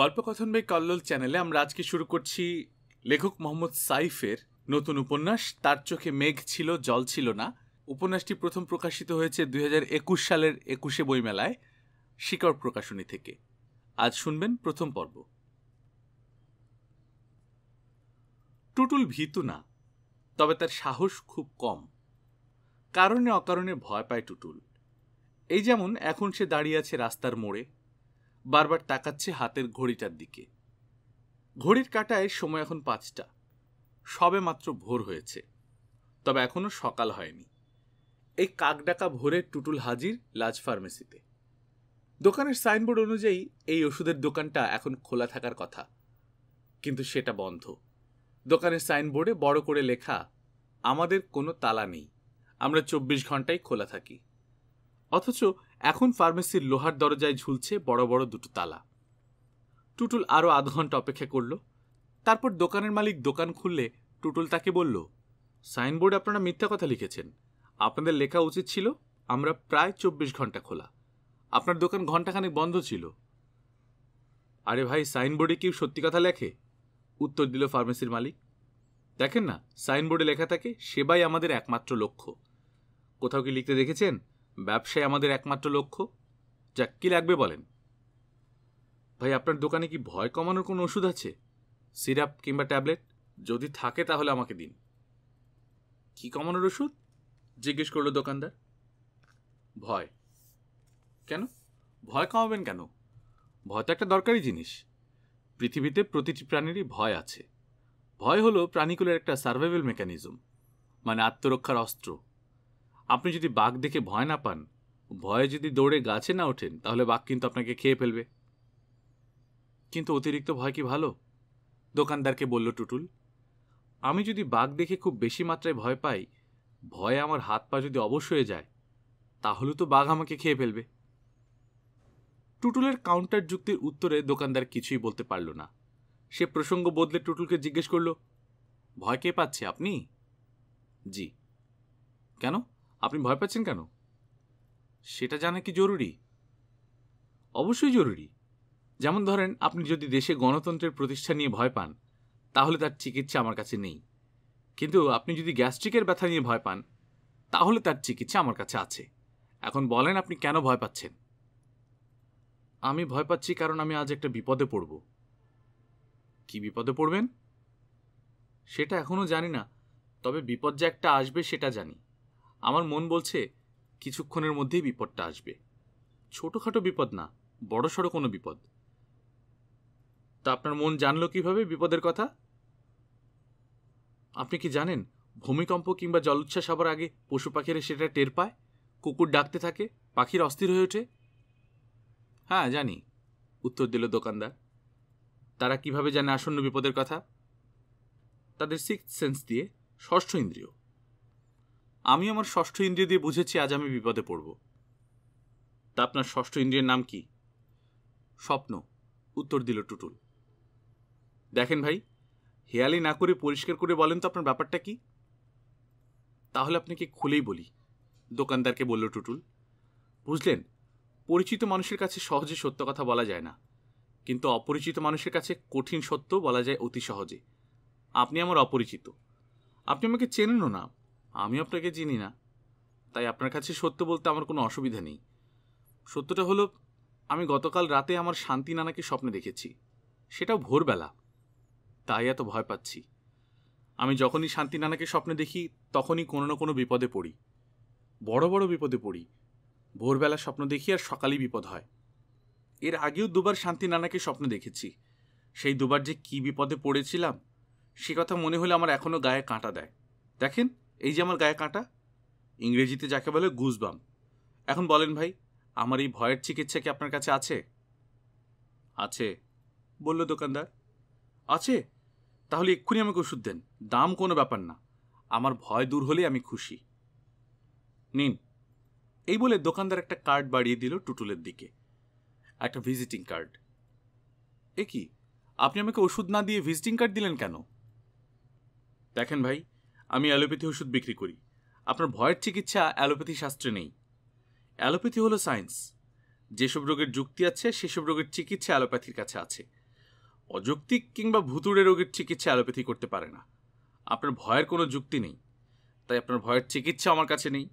গল্পকথন by Kallol চ্যানেলে আমরা আজকে শুরু করছি লেখক মোহাম্মদ সাইফের নতুন উপন্যাস তার চোখে মেঘ ছিল জল ছিল না উপন্যাসটি প্রথম প্রকাশিত হয়েছে দুই সালের একুশে বইমেলায় শিকড় প্রকাশনী থেকে আজ শুনবেন প্রথম পর্ব টুটুল ভীতু না তবে তার সাহস খুব কম কারণে অকারণে ভয় পায় টুটুল এই যেমন এখন সে দাঁড়িয়ে আছে রাস্তার মোড়ে বারবার তাকাচ্ছে হাতের ঘড়িটার দিকে ঘড়ির কাটায় সময় এখন পাঁচটা সবে মাত্র ভোর হয়েছে তবে এখনও সকাল হয়নি এই কাকডাকা ভোরে টুটুল হাজির লাজ ফার্মেসিতে দোকানের সাইনবোর্ড অনুযায়ী এই ওষুধের দোকানটা এখন খোলা থাকার কথা কিন্তু সেটা বন্ধ দোকানের সাইনবোর্ডে বড় করে লেখা আমাদের কোনো তালা নেই আমরা চব্বিশ ঘন্টাই খোলা থাকি অথচ এখন ফার্মেসির লোহার দরজায় ঝুলছে বড় বড় দুটো তালা টুটুল আরও আধ ঘন্টা অপেক্ষা করল তারপর দোকানের মালিক দোকান খুললে টুটুল তাকে বলল সাইনবোর্ডে আপনারা মিথ্যা কথা লিখেছেন আপনাদের লেখা উচিত ছিল আমরা প্রায় চব্বিশ ঘন্টা খোলা আপনার দোকান ঘন্টাখানেক বন্ধ ছিল আরে ভাই সাইনবোর্ডে কেউ সত্যি কথা লেখে উত্তর দিল ফার্মেসির মালিক দেখেন না সাইনবোর্ডে লেখা থাকে সেবাই আমাদের একমাত্র লক্ষ্য কোথাও কি লিখতে দেখেছেন ব্যবসায় আমাদের একমাত্র লক্ষ্য যা কী লাগবে বলেন ভাই আপনার দোকানে কি ভয় কমানোর কোনো ওষুধ আছে সিরাপ কিংবা ট্যাবলেট যদি থাকে তাহলে আমাকে দিন কি কমানোর ওষুধ জিজ্ঞেস করলো দোকানদার ভয় কেন ভয় কমাবেন কেন ভয় তো একটা দরকারি জিনিস পৃথিবীতে প্রতিটি প্রাণীরই ভয় আছে ভয় হলো প্রাণীকুলের একটা সার্ভাইভাল মেকানিজম মানে আত্মরক্ষার অস্ত্র আপনি যদি বাঘ দেখে ভয় না পান ভয়ে যদি দৌড়ে গাছে না ওঠেন তাহলে বাঘ কিন্তু আপনাকে খেয়ে ফেলবে কিন্তু অতিরিক্ত ভয় কি ভালো দোকানদারকে বলল টুটুল আমি যদি বাঘ দেখে খুব বেশি মাত্রায় ভয় পাই ভয়ে আমার হাত পা যদি অবশ্য হয়ে যায় তাহলে তো বাঘ আমাকে খেয়ে ফেলবে টুটুলের কাউন্টার যুক্তির উত্তরে দোকানদার কিছুই বলতে পারল না সে প্রসঙ্গ বদলে টুটুলকে জিজ্ঞেস করল ভয় কে পাচ্ছে আপনি জি কেন আপনি ভয় পাচ্ছেন কেন সেটা জানা কি জরুরি অবশ্যই জরুরি যেমন ধরেন আপনি যদি দেশে গণতন্ত্রের প্রতিষ্ঠা নিয়ে ভয় পান তাহলে তার চিকিৎসা আমার কাছে নেই কিন্তু আপনি যদি গ্যাস্ট্রিকের ব্যথা নিয়ে ভয় পান তাহলে তার চিকিৎসা আমার কাছে আছে এখন বলেন আপনি কেন ভয় পাচ্ছেন আমি ভয় পাচ্ছি কারণ আমি আজ একটা বিপদে পড়ব কি বিপদে পড়বেন সেটা এখনও জানি না তবে বিপদ যে একটা আসবে সেটা জানি আমার মন বলছে কিছুক্ষণের মধ্যেই বিপদটা আসবে ছোটোখাটো বিপদ না বড়সড় কোনো বিপদ তা আপনার মন জানলো কিভাবে বিপদের কথা আপনি কি জানেন ভূমিকম্প কিংবা জলোচ্ছ্বাস হবার আগে পশু পাখিরা সেটা টের পায় কুকুর ডাকতে থাকে পাখির অস্থির হয়ে ওঠে হ্যাঁ জানি উত্তর দিল দোকানদার তারা কিভাবে জানে আসন্ন বিপদের কথা তাদের সিক্স সেন্স দিয়ে ষষ্ঠ ইন্দ্রিয় আমি আমার ষষ্ঠ ইন্দ্রিয় দিয়ে বুঝেছি আজ আমি বিপদে পড়ব তা আপনার ষষ্ঠ ইন্দ্রিয়ের নাম কি স্বপ্ন উত্তর দিল টুটুল দেখেন ভাই হেয়ালি না করে পরিষ্কার করে বলেন তো আপনার ব্যাপারটা কি তাহলে আপনাকে খুলেই বলি দোকানদারকে বলল টুটুল বুঝলেন পরিচিত মানুষের কাছে সহজে সত্য কথা বলা যায় না কিন্তু অপরিচিত মানুষের কাছে কঠিন সত্য বলা যায় অতি সহজে আপনি আমার অপরিচিত আপনি আমাকে চেনেনও না আমি আপনাকে চিনি না তাই আপনার কাছে সত্য বলতে আমার কোনো অসুবিধা নেই সত্যটা হলো আমি গতকাল রাতে আমার শান্তি নানাকে স্বপ্নে দেখেছি সেটাও ভোরবেলা তাই এত ভয় পাচ্ছি আমি যখনই শান্তি নানাকে স্বপ্নে দেখি তখনই কোনো না কোনো বিপদে পড়ি বড় বড় বিপদে পড়ি ভোরবেলা স্বপ্ন দেখি আর সকালেই বিপদ হয় এর আগেও দুবার শান্তি নানাকে স্বপ্ন দেখেছি সেই দুবার যে কি বিপদে পড়েছিলাম সে কথা মনে হলে আমার এখনও গায়ে কাঁটা দেয় দেখেন এই যে আমার গায়ে কাঁটা ইংরেজিতে যাকে বলে গুজবাম এখন বলেন ভাই আমার এই ভয়ের চিকিৎসা কি আপনার কাছে আছে আছে বলল দোকানদার আছে তাহলে এক্ষুনি আমাকে ওষুধ দেন দাম কোনো ব্যাপার না আমার ভয় দূর হলে আমি খুশি নিন এই বলে দোকানদার একটা কার্ড বাড়িয়ে দিল টুটুলের দিকে একটা ভিজিটিং কার্ড এ কি আপনি আমাকে ওষুধ না দিয়ে ভিজিটিং কার্ড দিলেন কেন দেখেন ভাই আমি অ্যালোপ্যাথি ওষুধ বিক্রি করি আপনার ভয়ের চিকিৎসা অ্যালোপ্যাথি শাস্ত্রে নেই অ্যালোপ্যাথি হলো সায়েন্স যেসব রোগের যুক্তি আছে সেসব রোগের চিকিৎসা অ্যালোপ্যাথির কাছে আছে অযৌক্তিক কিংবা ভুতুড়ে রোগের চিকিৎসা অ্যালোপ্যাথি করতে পারে না আপনার ভয়ের কোনো যুক্তি নেই তাই আপনার ভয়ের চিকিৎসা আমার কাছে নেই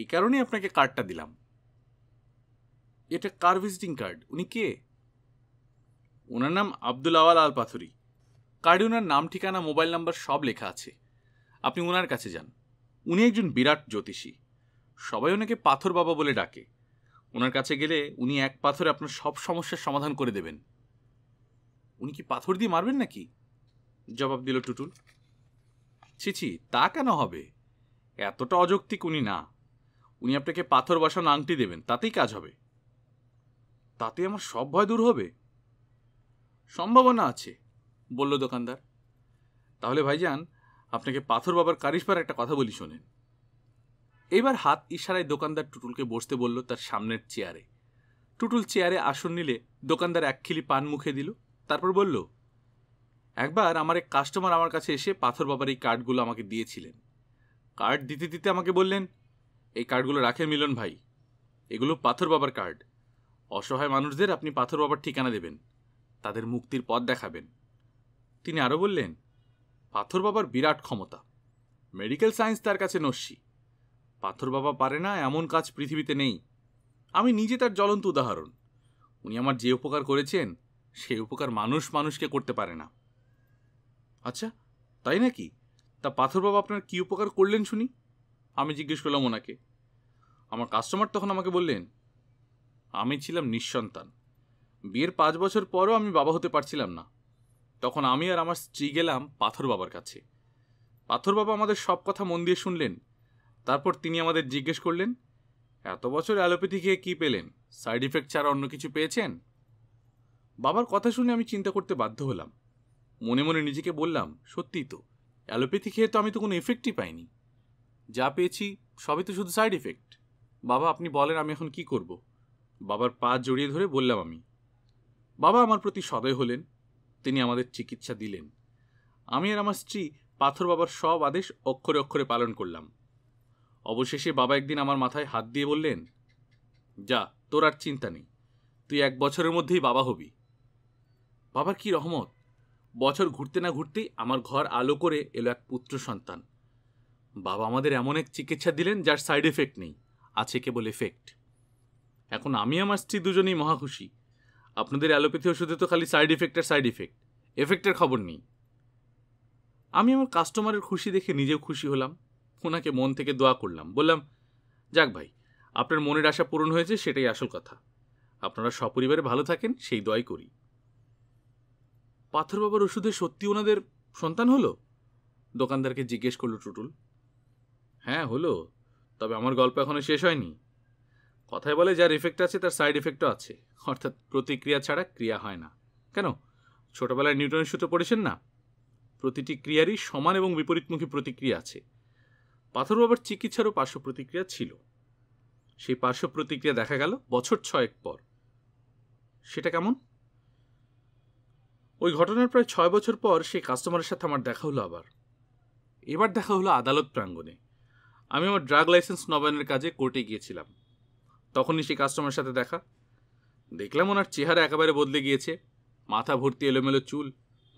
এই কারণেই আপনাকে কার্ডটা দিলাম এটা কার ভিজিটিং কার্ড উনি কে ওনার নাম আব্দুল আওয়াল আল পাথুরি কার্ডে ওনার নাম ঠিকানা মোবাইল নাম্বার সব লেখা আছে আপনি ওনার কাছে যান উনি একজন বিরাট জ্যোতিষী সবাই ওনাকে পাথর বাবা বলে ডাকে ওনার কাছে গেলে উনি এক পাথরে আপনার সব সমস্যার সমাধান করে দেবেন উনি কি পাথর দিয়ে মারবেন নাকি জবাব দিল টুটুল ছিছি তা কেন হবে এতটা অযৌক্তিক উনি না উনি আপনাকে পাথর বসানো আংটি দেবেন তাতেই কাজ হবে তাতে আমার সব ভয় দূর হবে সম্ভাবনা আছে বলল দোকানদার তাহলে ভাইজান আপনাকে পাথর বাবার কারিশমার একটা কথা বলি শোনেন এবার হাত ইশারায় দোকানদার টুটুলকে বসতে বলল তার সামনের চেয়ারে টুটুল চেয়ারে আসন নিলে দোকানদার একখিলি পান মুখে দিল তারপর বলল একবার আমার এক কাস্টমার আমার কাছে এসে পাথর বাবার এই কার্ডগুলো আমাকে দিয়েছিলেন কার্ড দিতে দিতে আমাকে বললেন এই কার্ডগুলো রাখেন মিলন ভাই এগুলো পাথর বাবার কার্ড অসহায় মানুষদের আপনি পাথর বাবার ঠিকানা দেবেন তাদের মুক্তির পথ দেখাবেন তিনি আরও বললেন পাথর বাবার বিরাট ক্ষমতা মেডিকেল সায়েন্স তার কাছে নস্যি পাথর বাবা পারে না এমন কাজ পৃথিবীতে নেই আমি নিজে তার জ্বলন্ত উদাহরণ উনি আমার যে উপকার করেছেন সেই উপকার মানুষ মানুষকে করতে পারে না আচ্ছা তাই নাকি তা পাথর বাবা আপনার কী উপকার করলেন শুনি আমি জিজ্ঞেস করলাম ওনাকে আমার কাস্টমার তখন আমাকে বললেন আমি ছিলাম নিঃসন্তান বিয়ের পাঁচ বছর পরও আমি বাবা হতে পারছিলাম না তখন আমি আর আমার স্ত্রী গেলাম পাথর বাবার কাছে পাথর বাবা আমাদের সব কথা মন দিয়ে শুনলেন তারপর তিনি আমাদের জিজ্ঞেস করলেন এত বছর অ্যালোপ্যাথি খেয়ে কী পেলেন সাইড ইফেক্ট ছাড়া অন্য কিছু পেয়েছেন বাবার কথা শুনে আমি চিন্তা করতে বাধ্য হলাম মনে মনে নিজেকে বললাম সত্যিই তো অ্যালোপ্যাথি খেয়ে তো আমি তো কোনো এফেক্টই পাইনি যা পেয়েছি সবই তো শুধু সাইড এফেক্ট বাবা আপনি বলেন আমি এখন কি করব বাবার পা জড়িয়ে ধরে বললাম আমি বাবা আমার প্রতি সদয় হলেন তিনি আমাদের চিকিৎসা দিলেন আমি আর আমার স্ত্রী পাথর বাবার সব আদেশ অক্ষরে অক্ষরে পালন করলাম অবশেষে বাবা একদিন আমার মাথায় হাত দিয়ে বললেন যা তোর আর চিন্তা নেই তুই এক বছরের মধ্যেই বাবা হবি বাবার কি রহমত বছর ঘুরতে না ঘুরতেই আমার ঘর আলো করে এলো এক পুত্র সন্তান বাবা আমাদের এমন এক চিকিৎসা দিলেন যার সাইড এফেক্ট নেই আছে কেবল এফেক্ট এখন আমি আমার স্ত্রী দুজনেই মহাখুশি আপনাদের অ্যালোপ্যাথি ওষুধে তো খালি সাইড ইফেক্ট আর সাইড ইফেক্ট এফেক্টের খবর নেই আমি আমার কাস্টমারের খুশি দেখে নিজেও খুশি হলাম ওনাকে মন থেকে দোয়া করলাম বললাম যাক ভাই আপনার মনের আশা পূরণ হয়েছে সেটাই আসল কথা আপনারা সপরিবারে ভালো থাকেন সেই দোয়াই করি পাথর বাবার ওষুধে সত্যি ওনাদের সন্তান হলো দোকানদারকে জিজ্ঞেস করলো টুটুল হ্যাঁ হলো তবে আমার গল্প এখনও শেষ হয়নি কথায় বলে যার ইফেক্ট আছে তার সাইড ইফেক্টও আছে অর্থাৎ প্রতিক্রিয়া ছাড়া ক্রিয়া হয় না কেন ছোটোবেলায় নিউটনের সূত্র পড়েছেন না প্রতিটি ক্রিয়ারই সমান এবং বিপরীতমুখী প্রতিক্রিয়া আছে পাথর বাবার চিকিৎসারও পার্শ্ব প্রতিক্রিয়া ছিল সেই পার্শ্ব প্রতিক্রিয়া দেখা গেল বছর ছয়েক পর সেটা কেমন ওই ঘটনার প্রায় ছয় বছর পর সেই কাস্টমারের সাথে আমার দেখা হলো আবার এবার দেখা হলো আদালত প্রাঙ্গণে আমি আমার ড্রাগ লাইসেন্স নবায়নের কাজে কোর্টে গিয়েছিলাম তখনই সেই কাস্টমারের সাথে দেখা দেখলাম ওনার চেহারা একেবারে বদলে গিয়েছে মাথা ভর্তি এলোমেলো চুল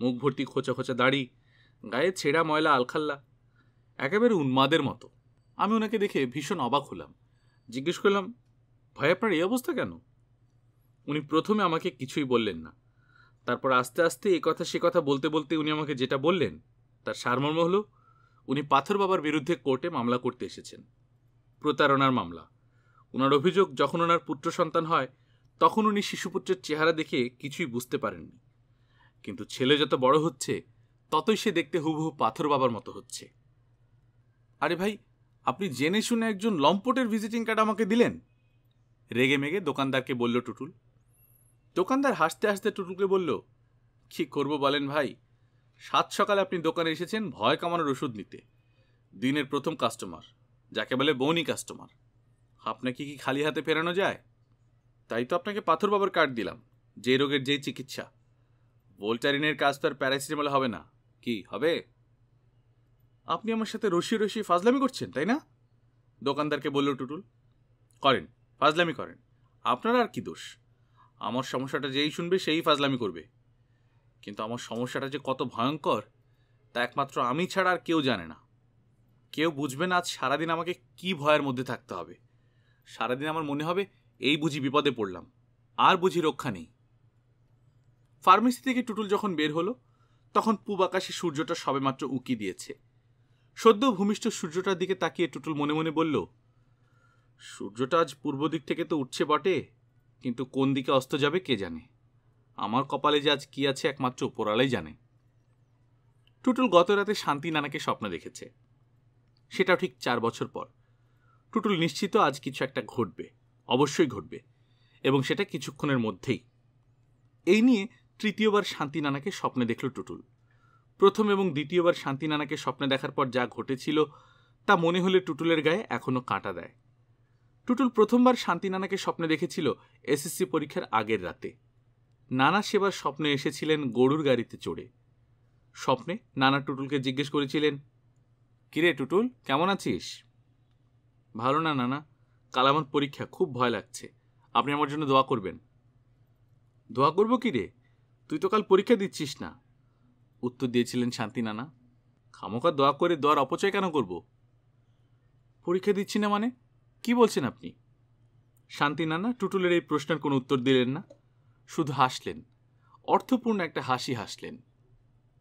মুখ ভর্তি খোঁচা খোঁচা দাড়ি গায়ে ছেঁড়া ময়লা আলখাল্লা একেবারে উন্মাদের মতো আমি ওনাকে দেখে ভীষণ অবাক হলাম জিজ্ঞেস করলাম ভাই আপনার এই অবস্থা কেন উনি প্রথমে আমাকে কিছুই বললেন না তারপর আস্তে আস্তে এ কথা সে কথা বলতে বলতে উনি আমাকে যেটা বললেন তার সারমর্ম হলো উনি পাথর বাবার বিরুদ্ধে কোর্টে মামলা করতে এসেছেন প্রতারণার মামলা ওনার অভিযোগ যখন ওনার পুত্র সন্তান হয় তখন উনি শিশুপুত্রের চেহারা দেখে কিছুই বুঝতে পারেননি কিন্তু ছেলে যত বড় হচ্ছে ততই সে দেখতে হুবহু পাথর বাবার মতো হচ্ছে আরে ভাই আপনি জেনে শুনে একজন লম্পটের ভিজিটিং কার্ড আমাকে দিলেন রেগে মেগে দোকানদারকে বলল টুটুল দোকানদার হাসতে হাসতে টুটুলকে বলল কী করবো বলেন ভাই সাত সকালে আপনি দোকানে এসেছেন ভয় কামানোর ওষুধ নিতে দিনের প্রথম কাস্টমার যাকে বলে বৌনি কাস্টমার আপনাকে কি খালি হাতে ফেরানো যায় তাই তো আপনাকে পাথর বাবার কার্ড দিলাম যে রোগের যেই চিকিৎসা ভোল্টারিনের কাজ তো আর প্যারাসিটামল হবে না কি হবে আপনি আমার সাথে রশি রশি ফাজলামি করছেন তাই না দোকানদারকে বলল টুটুল করেন ফাজলামি করেন আপনার আর কি দোষ আমার সমস্যাটা যেই শুনবে সেই ফাজলামি করবে কিন্তু আমার সমস্যাটা যে কত ভয়ঙ্কর তা একমাত্র আমি ছাড়া আর কেউ জানে না কেউ বুঝবে না আজ সারাদিন আমাকে কি ভয়ের মধ্যে থাকতে হবে সারাদিন আমার মনে হবে এই বুঝি বিপদে পড়লাম আর বুঝি রক্ষা নেই ফার্মেসি থেকে টুটুল যখন বের হলো তখন পূব আকাশে সূর্যটা সবেমাত্র উঁকি দিয়েছে সদ্য ভূমিষ্ঠ সূর্যটার দিকে তাকিয়ে টুটুল মনে মনে বলল সূর্যটা আজ পূর্ব দিক থেকে তো উঠছে বটে কিন্তু কোন দিকে অস্ত যাবে কে জানে আমার কপালে যে আজ কী আছে একমাত্র উপরালাই জানে টুটুল গত রাতে শান্তি নানাকে স্বপ্ন দেখেছে সেটা ঠিক চার বছর পর টুটুল নিশ্চিত আজ কিছু একটা ঘটবে অবশ্যই ঘটবে এবং সেটা কিছুক্ষণের মধ্যেই এই নিয়ে তৃতীয়বার শান্তি নানাকে স্বপ্নে দেখল টুটুল প্রথম এবং দ্বিতীয়বার শান্তি নানাকে স্বপ্নে দেখার পর যা ঘটেছিল তা মনে হলে টুটুলের গায়ে এখনও কাঁটা দেয় টুটুল প্রথমবার শান্তি নানাকে স্বপ্নে দেখেছিল এসএসসি পরীক্ষার আগের রাতে নানা সেবার স্বপ্নে এসেছিলেন গরুর গাড়িতে চড়ে স্বপ্নে নানা টুটুলকে জিজ্ঞেস করেছিলেন কিরে টুটুল কেমন আছিস ভালো না নানা কাল আমার পরীক্ষা খুব ভয় লাগছে আপনি আমার জন্য দোয়া করবেন দোয়া করবো কি রে তুই তো কাল পরীক্ষা দিচ্ছিস না উত্তর দিয়েছিলেন শান্তি নানা খামোকা দোয়া করে দোয়ার অপচয় কেন করব পরীক্ষা দিচ্ছি না মানে কি বলছেন আপনি শান্তি নানা টুটুলের এই প্রশ্নের কোনো উত্তর দিলেন না শুধু হাসলেন অর্থপূর্ণ একটা হাসি হাসলেন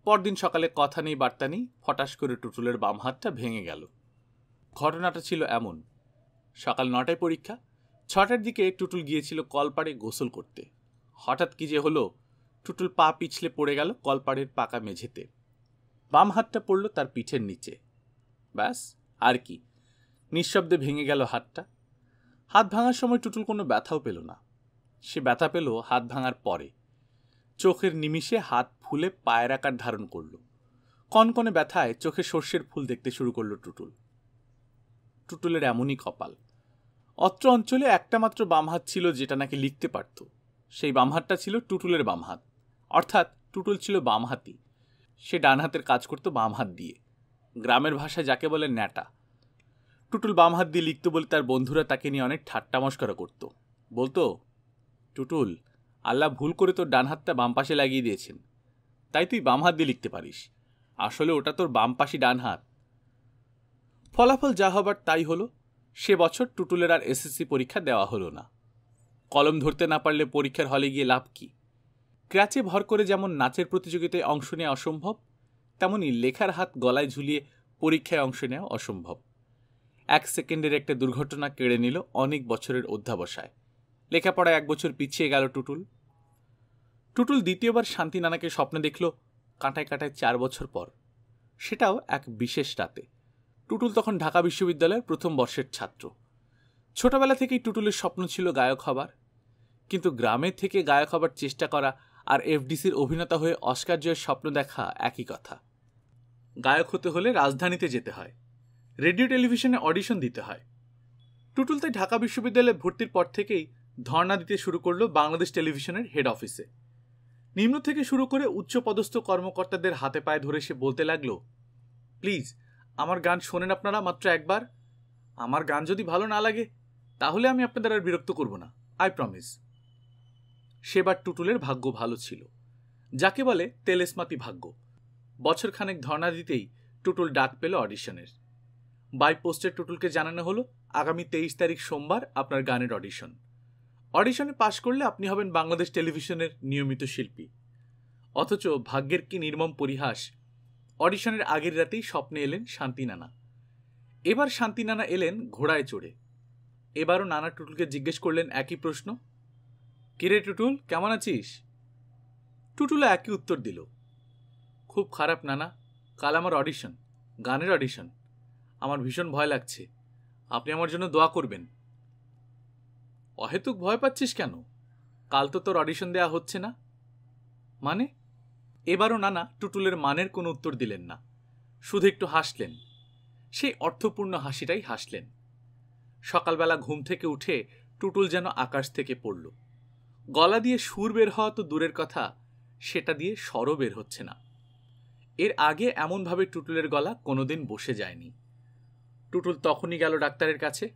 পরদিন সকালে কথা নেই বার্তা নেই ফটাস করে টুটুলের বাম হাতটা ভেঙে গেল ঘটনাটা ছিল এমন সকাল নটায় পরীক্ষা ছটার দিকে টুটুল গিয়েছিল কলপাড়ে গোসল করতে হঠাৎ কি যে হলো টুটুল পা পিছলে পড়ে গেল কলপাড়ের পাকা মেঝেতে বাম হাতটা পড়ল তার পিঠের নিচে ব্যাস আর কি নিঃশব্দে ভেঙে গেল হাতটা হাত ভাঙার সময় টুটুল কোনো ব্যথাও পেল না সে ব্যথা পেল হাত ভাঙার পরে চোখের নিমিষে হাত ফুলে পায়ের আকার ধারণ করল কনকনে ব্যথায় চোখে সর্ষের ফুল দেখতে শুরু করলো টুটুল টুটুলের এমনই কপাল অত্র অঞ্চলে একটা মাত্র বামহাত ছিল যেটা নাকি লিখতে পারত সেই বামহাতটা ছিল টুটুলের বামহাত অর্থাৎ টুটুল ছিল বামহাতি সে ডান হাতের কাজ করতো বামহাত দিয়ে গ্রামের ভাষায় যাকে বলে ন্যাটা টুটুল বাম হাত দিয়ে লিখতে বলে তার বন্ধুরা তাকে নিয়ে অনেক ঠাট্টা মস্করা করতো বলতো টুটুল আল্লাহ ভুল করে তোর ডান হাতটা বাম পাশে লাগিয়ে দিয়েছেন তাই তুই বাম হাত দিয়ে লিখতে পারিস আসলে ওটা তোর বাম পাশে ডান হাত ফলাফল যা হবার তাই হলো সে বছর টুটুলের আর এসএসসি পরীক্ষা দেওয়া হলো না কলম ধরতে না পারলে পরীক্ষার হলে গিয়ে লাভ কি ক্র্যাচে ভর করে যেমন নাচের প্রতিযোগিতায় অংশ নেওয়া অসম্ভব তেমনি লেখার হাত গলায় ঝুলিয়ে পরীক্ষায় অংশ নেওয়া অসম্ভব এক সেকেন্ডের একটা দুর্ঘটনা কেড়ে নিল অনেক বছরের অধ্যাবসায় লেখাপড়ায় এক বছর পিছিয়ে গেল টুটুল টুটুল দ্বিতীয়বার শান্তি নানাকে স্বপ্নে দেখল কাঁটায় কাঁটায় চার বছর পর সেটাও এক বিশেষ রাতে টুটুল তখন ঢাকা বিশ্ববিদ্যালয়ের প্রথম বর্ষের ছাত্র ছোটবেলা থেকেই টুটুলের স্বপ্ন ছিল গায়ক হবার কিন্তু গ্রামে থেকে গায়ক হবার চেষ্টা করা আর এফডিসির অভিনেতা হয়ে অস্কার জয়ের স্বপ্ন দেখা একই কথা গায়ক হতে হলে রাজধানীতে যেতে হয় রেডিও টেলিভিশনে অডিশন দিতে হয় টুটুল তাই ঢাকা বিশ্ববিদ্যালয়ে ভর্তির পর থেকেই ধর্ণা দিতে শুরু করলো বাংলাদেশ টেলিভিশনের হেড অফিসে নিম্ন থেকে শুরু করে উচ্চপদস্থ কর্মকর্তাদের হাতে পায়ে ধরে সে বলতে লাগলো প্লিজ আমার গান শোনেন আপনারা মাত্র একবার আমার গান যদি ভালো না লাগে তাহলে আমি আপনাদের আর বিরক্ত করব না আই প্রমিস সেবার টুটুলের ভাগ্য ভালো ছিল যাকে বলে তেলেসমাতি ভাগ্য বছরখানেক ধর্না দিতেই টুটুল ডাক পেল অডিশনের বাই পোস্টের টুটুলকে জানানো হলো আগামী তেইশ তারিখ সোমবার আপনার গানের অডিশন অডিশনে পাশ করলে আপনি হবেন বাংলাদেশ টেলিভিশনের নিয়মিত শিল্পী অথচ ভাগ্যের কি নির্মম পরিহাস অডিশনের আগের রাতেই স্বপ্নে এলেন শান্তি নানা এবার শান্তি নানা এলেন ঘোড়ায় চড়ে এবারও নানা টুটুলকে জিজ্ঞেস করলেন একই প্রশ্ন কিরে টুটুল কেমন আছিস টুটুলা একই উত্তর দিল খুব খারাপ নানা কাল আমার অডিশন গানের অডিশন আমার ভীষণ ভয় লাগছে আপনি আমার জন্য দোয়া করবেন অহেতুক ভয় পাচ্ছিস কেন কাল তো তোর অডিশন দেয়া হচ্ছে না মানে এবারও নানা টুটুলের মানের কোনো উত্তর দিলেন না শুধু একটু হাসলেন সেই অর্থপূর্ণ হাসিটাই হাসলেন সকালবেলা ঘুম থেকে উঠে টুটুল যেন আকাশ থেকে পড়ল গলা দিয়ে সুর বের হওয়া তো দূরের কথা সেটা দিয়ে স্বরও বের হচ্ছে না এর আগে এমনভাবে টুটুলের গলা কোনোদিন বসে যায়নি টুটুল তখনই গেল ডাক্তারের কাছে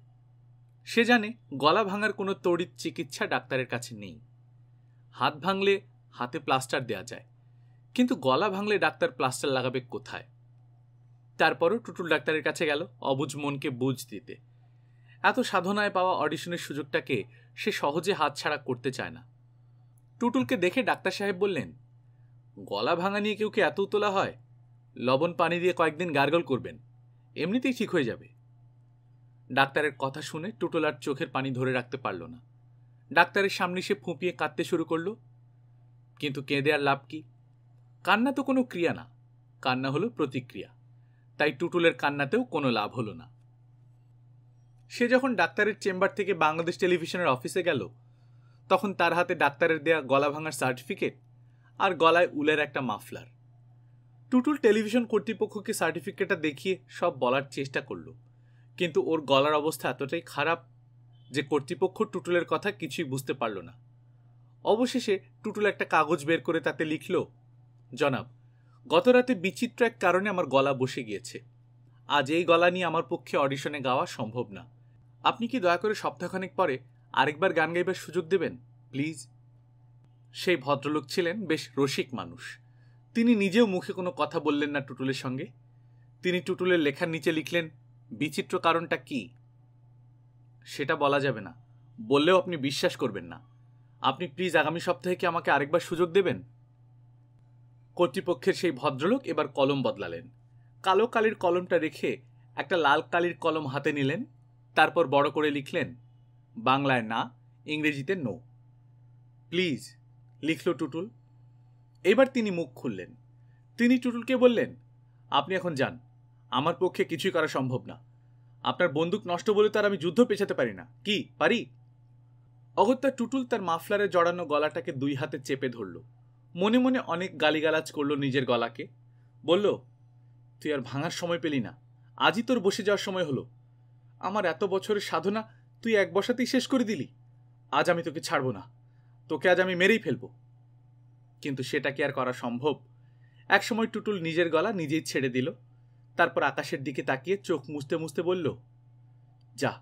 সে জানে গলা ভাঙার কোনো তড়িৎ চিকিৎসা ডাক্তারের কাছে নেই হাত ভাঙলে হাতে প্লাস্টার দেয়া যায় কিন্তু গলা ভাঙলে ডাক্তার প্লাস্টার লাগাবে কোথায় তারপরও টুটুল ডাক্তারের কাছে গেল অবুজ মনকে বুঝ দিতে এত সাধনায় পাওয়া অডিশনের সুযোগটাকে সে সহজে হাতছাড়া করতে চায় না টুটুলকে দেখে ডাক্তার সাহেব বললেন গলা ভাঙা নিয়ে কেউ কি এত তোলা হয় লবণ পানি দিয়ে কয়েকদিন গার্গল করবেন এমনিতেই ঠিক হয়ে যাবে ডাক্তারের কথা শুনে টুটুল আর চোখের পানি ধরে রাখতে পারল না ডাক্তারের সামনে সে ফুঁপিয়ে কাঁদতে শুরু করল কিন্তু কেঁদে আর লাভ কী কান্না তো কোনো ক্রিয়া না কান্না হলো প্রতিক্রিয়া তাই টুটুলের কান্নাতেও কোনো লাভ হলো না সে যখন ডাক্তারের চেম্বার থেকে বাংলাদেশ টেলিভিশনের অফিসে গেল তখন তার হাতে ডাক্তারের দেয়া গলা ভাঙার সার্টিফিকেট আর গলায় উলের একটা মাফলার টুটুল টেলিভিশন কর্তৃপক্ষকে সার্টিফিকেটটা দেখিয়ে সব বলার চেষ্টা করলো কিন্তু ওর গলার অবস্থা এতটাই খারাপ যে কর্তৃপক্ষ টুটুলের কথা কিছুই বুঝতে পারল না অবশেষে টুটুল একটা কাগজ বের করে তাতে লিখল জনাব গতরাতে বিচিত্র এক কারণে আমার গলা বসে গিয়েছে আজ এই গলা নিয়ে আমার পক্ষে অডিশনে গাওয়া সম্ভব না আপনি কি দয়া করে সপ্তাহখানেক পরে আরেকবার গান গাইবার সুযোগ দেবেন প্লিজ সেই ভদ্রলোক ছিলেন বেশ রসিক মানুষ তিনি নিজেও মুখে কোনো কথা বললেন না টুটুলের সঙ্গে তিনি টুটুলের লেখার নিচে লিখলেন বিচিত্র কারণটা কি সেটা বলা যাবে না বললেও আপনি বিশ্বাস করবেন না আপনি প্লিজ আগামী সপ্তাহে কি আমাকে আরেকবার সুযোগ দেবেন কর্তৃপক্ষের সেই ভদ্রলোক এবার কলম বদলালেন কালো কালির কলমটা রেখে একটা লাল কালির কলম হাতে নিলেন তারপর বড় করে লিখলেন বাংলায় না ইংরেজিতে নো প্লিজ লিখল টুটুল এবার তিনি মুখ খুললেন তিনি টুটুলকে বললেন আপনি এখন যান আমার পক্ষে কিছুই করা সম্ভব না আপনার বন্দুক নষ্ট বলে তার আমি যুদ্ধ পেছাতে পারি না কি পারি অগত্যা টুটুল তার মাফলারে জড়ানো গলাটাকে দুই হাতে চেপে ধরল মনে মনে অনেক গালিগালাজ করলো নিজের গলাকে বলল তুই আর ভাঙার সময় পেলি না আজই তোর বসে যাওয়ার সময় হলো আমার এত বছরের সাধনা তুই এক বসাতেই শেষ করে দিলি আজ আমি তোকে ছাড়বো না তোকে আজ আমি মেরেই ফেলব কিন্তু সেটা কি আর করা সম্ভব একসময় টুটুল নিজের গলা নিজেই ছেড়ে দিল তারপর আকাশের দিকে তাকিয়ে চোখ মুছতে মুছতে বলল যা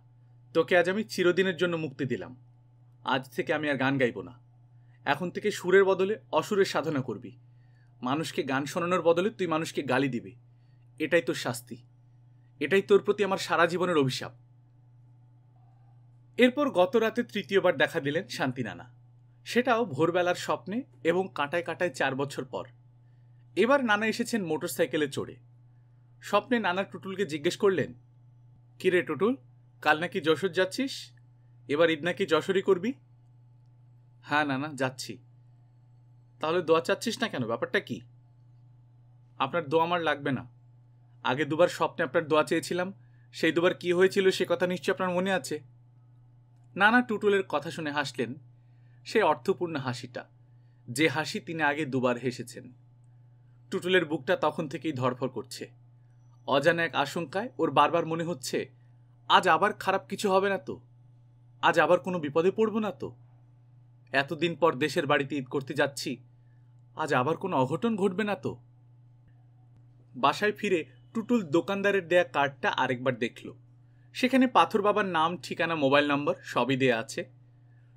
তোকে আজ আমি চিরদিনের জন্য মুক্তি দিলাম আজ থেকে আমি আর গান গাইব না এখন থেকে সুরের বদলে অসুরের সাধনা করবি মানুষকে গান শোনানোর বদলে তুই মানুষকে গালি দিবি এটাই তোর শাস্তি এটাই তোর প্রতি আমার সারা জীবনের অভিশাপ এরপর গত রাতে তৃতীয়বার দেখা দিলেন শান্তি নানা সেটাও ভোরবেলার স্বপ্নে এবং কাঁটায় কাঁটায় চার বছর পর এবার নানা এসেছেন মোটর সাইকেলে চড়ে স্বপ্নে নানা টুটুলকে জিজ্ঞেস করলেন কিরে টুটুল কাল নাকি যশোর যাচ্ছিস এবার ঈদ নাকি যশোরই করবি হ্যাঁ না না যাচ্ছি তাহলে দোয়া চাচ্ছিস না কেন ব্যাপারটা কি আপনার দোয়া আমার লাগবে না আগে দুবার স্বপ্নে আপনার দোয়া চেয়েছিলাম সেই দুবার কি হয়েছিল সে কথা নিশ্চয়ই আপনার মনে আছে নানা টুটুলের কথা শুনে হাসলেন সে অর্থপূর্ণ হাসিটা যে হাসি তিনি আগে দুবার হেসেছেন টুটুলের বুকটা তখন থেকেই ধরফর করছে অজানা এক আশঙ্কায় ওর বারবার মনে হচ্ছে আজ আবার খারাপ কিছু হবে না তো আজ আবার কোনো বিপদে পড়ব না তো এতদিন পর দেশের বাড়িতে ঈদ করতে যাচ্ছি আজ আবার কোনো অঘটন ঘটবে না তো বাসায় ফিরে টুটুল দোকানদারের দেয়া কার্ডটা আরেকবার দেখল সেখানে পাথর বাবার নাম ঠিকানা মোবাইল নম্বর সবই দেয়া আছে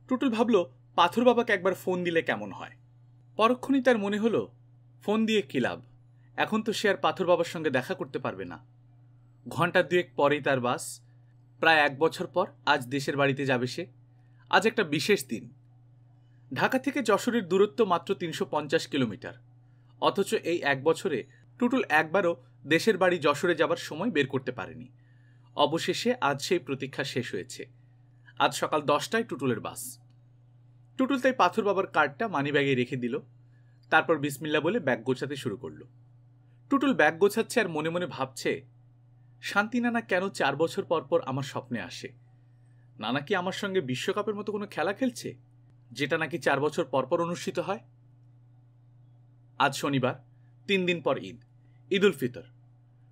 টুটুল ভাবল পাথর বাবাকে একবার ফোন দিলে কেমন হয় পরক্ষণই তার মনে হলো ফোন দিয়ে কী লাভ এখন তো সে আর পাথর বাবার সঙ্গে দেখা করতে পারবে না ঘন্টা দুয়েক পরেই তার বাস প্রায় এক বছর পর আজ দেশের বাড়িতে যাবে সে আজ একটা বিশেষ দিন ঢাকা থেকে যশোরের দূরত্ব মাত্র তিনশো কিলোমিটার অথচ এই এক বছরে টুটুল একবারও দেশের বাড়ি যশোরে যাবার সময় বের করতে পারেনি অবশেষে আজ সেই প্রতীক্ষা শেষ হয়েছে আজ সকাল দশটায় টুটুলের বাস টুটুল তাই পাথর বাবার কার্ডটা মানিব্যাগে রেখে দিল তারপর বিসমিল্লা বলে ব্যাগ গোছাতে শুরু করলো টুটুল ব্যাগ গোছাচ্ছে আর মনে মনে ভাবছে শান্তি নানা কেন চার বছর পর পর আমার স্বপ্নে আসে নানা কি আমার সঙ্গে বিশ্বকাপের মতো কোনো খেলা খেলছে যেটা নাকি চার বছর পরপর অনুষ্ঠিত হয় আজ শনিবার তিন দিন পর ঈদ ঈদ উল ফিতর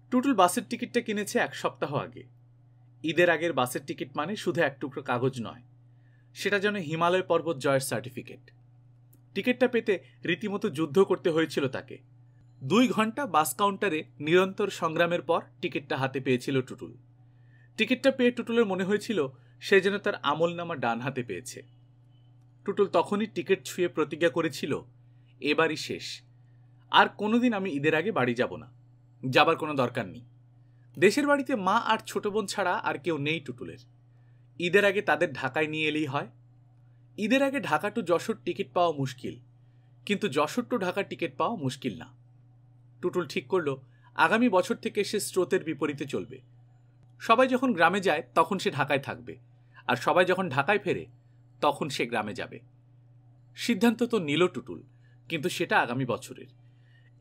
টুটুল বাসের টিকিটটা কিনেছে এক সপ্তাহ আগে ঈদের আগের বাসের টিকিট মানে শুধু এক টুকরো কাগজ নয় সেটা যেন হিমালয় পর্বত জয়ের সার্টিফিকেট টিকিটটা পেতে রীতিমতো যুদ্ধ করতে হয়েছিল তাকে দুই ঘন্টা বাস কাউন্টারে নিরন্তর সংগ্রামের পর টিকিটটা হাতে পেয়েছিল টুটুল টিকিটটা পেয়ে টুটুলের মনে হয়েছিল সে যেন তার আমল নামা ডান হাতে পেয়েছে টুটুল তখনই টিকিট ছুঁয়ে প্রতিজ্ঞা করেছিল এবারই শেষ আর কোনোদিন আমি ঈদের আগে বাড়ি যাব না যাবার কোনো দরকার নেই দেশের বাড়িতে মা আর ছোট বোন ছাড়া আর কেউ নেই টুটুলের ঈদের আগে তাদের ঢাকায় নিয়ে এলেই হয় ঈদের আগে ঢাকা টু যশোর টিকিট পাওয়া মুশকিল কিন্তু যশোর টু ঢাকা টিকিট পাওয়া মুশকিল না টুটুল ঠিক করলো আগামী বছর থেকে সে স্রোতের বিপরীতে চলবে সবাই যখন গ্রামে যায় তখন সে ঢাকায় থাকবে আর সবাই যখন ঢাকায় ফেরে তখন সে গ্রামে যাবে সিদ্ধান্ত তো নিল টুটুল কিন্তু সেটা আগামী বছরের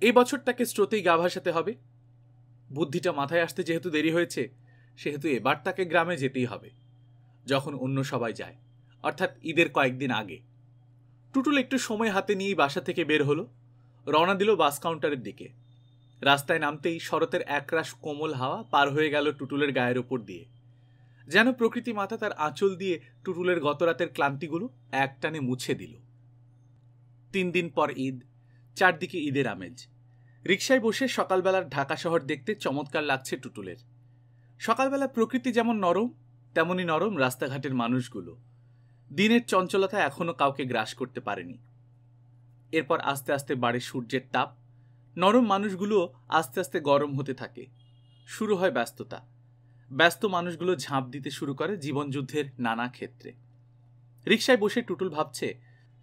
এই বছর তাকে স্রোতেই গা ভাসাতে হবে বুদ্ধিটা মাথায় আসতে যেহেতু দেরি হয়েছে সেহেতু এবার তাকে গ্রামে যেতেই হবে যখন অন্য সবাই যায় অর্থাৎ ঈদের কয়েকদিন আগে টুটুল একটু সময় হাতে নিয়েই বাসা থেকে বের হলো রওনা দিল বাস কাউন্টারের দিকে রাস্তায় নামতেই শরতের একরাশ কোমল হাওয়া পার হয়ে গেল টুটুলের গায়ের ওপর দিয়ে যেন প্রকৃতি মাথা তার আঁচল দিয়ে টুটুলের গতরাতের ক্লান্তিগুলো একটানে মুছে দিল তিন দিন পর ঈদ চারদিকে ঈদের আমেজ রিক্সায় বসে সকালবেলার ঢাকা শহর দেখতে চমৎকার লাগছে টুটুলের সকালবেলা প্রকৃতি যেমন নরম তেমনই নরম রাস্তাঘাটের মানুষগুলো দিনের চঞ্চলতা এখনও কাউকে গ্রাস করতে পারেনি এরপর আস্তে আস্তে বাড়ে সূর্যের তাপ নরম মানুষগুলো আস্তে আস্তে গরম হতে থাকে শুরু হয় ব্যস্ততা ব্যস্ত মানুষগুলো ঝাঁপ দিতে শুরু করে জীবনযুদ্ধের নানা ক্ষেত্রে রিক্সায় বসে টুটুল ভাবছে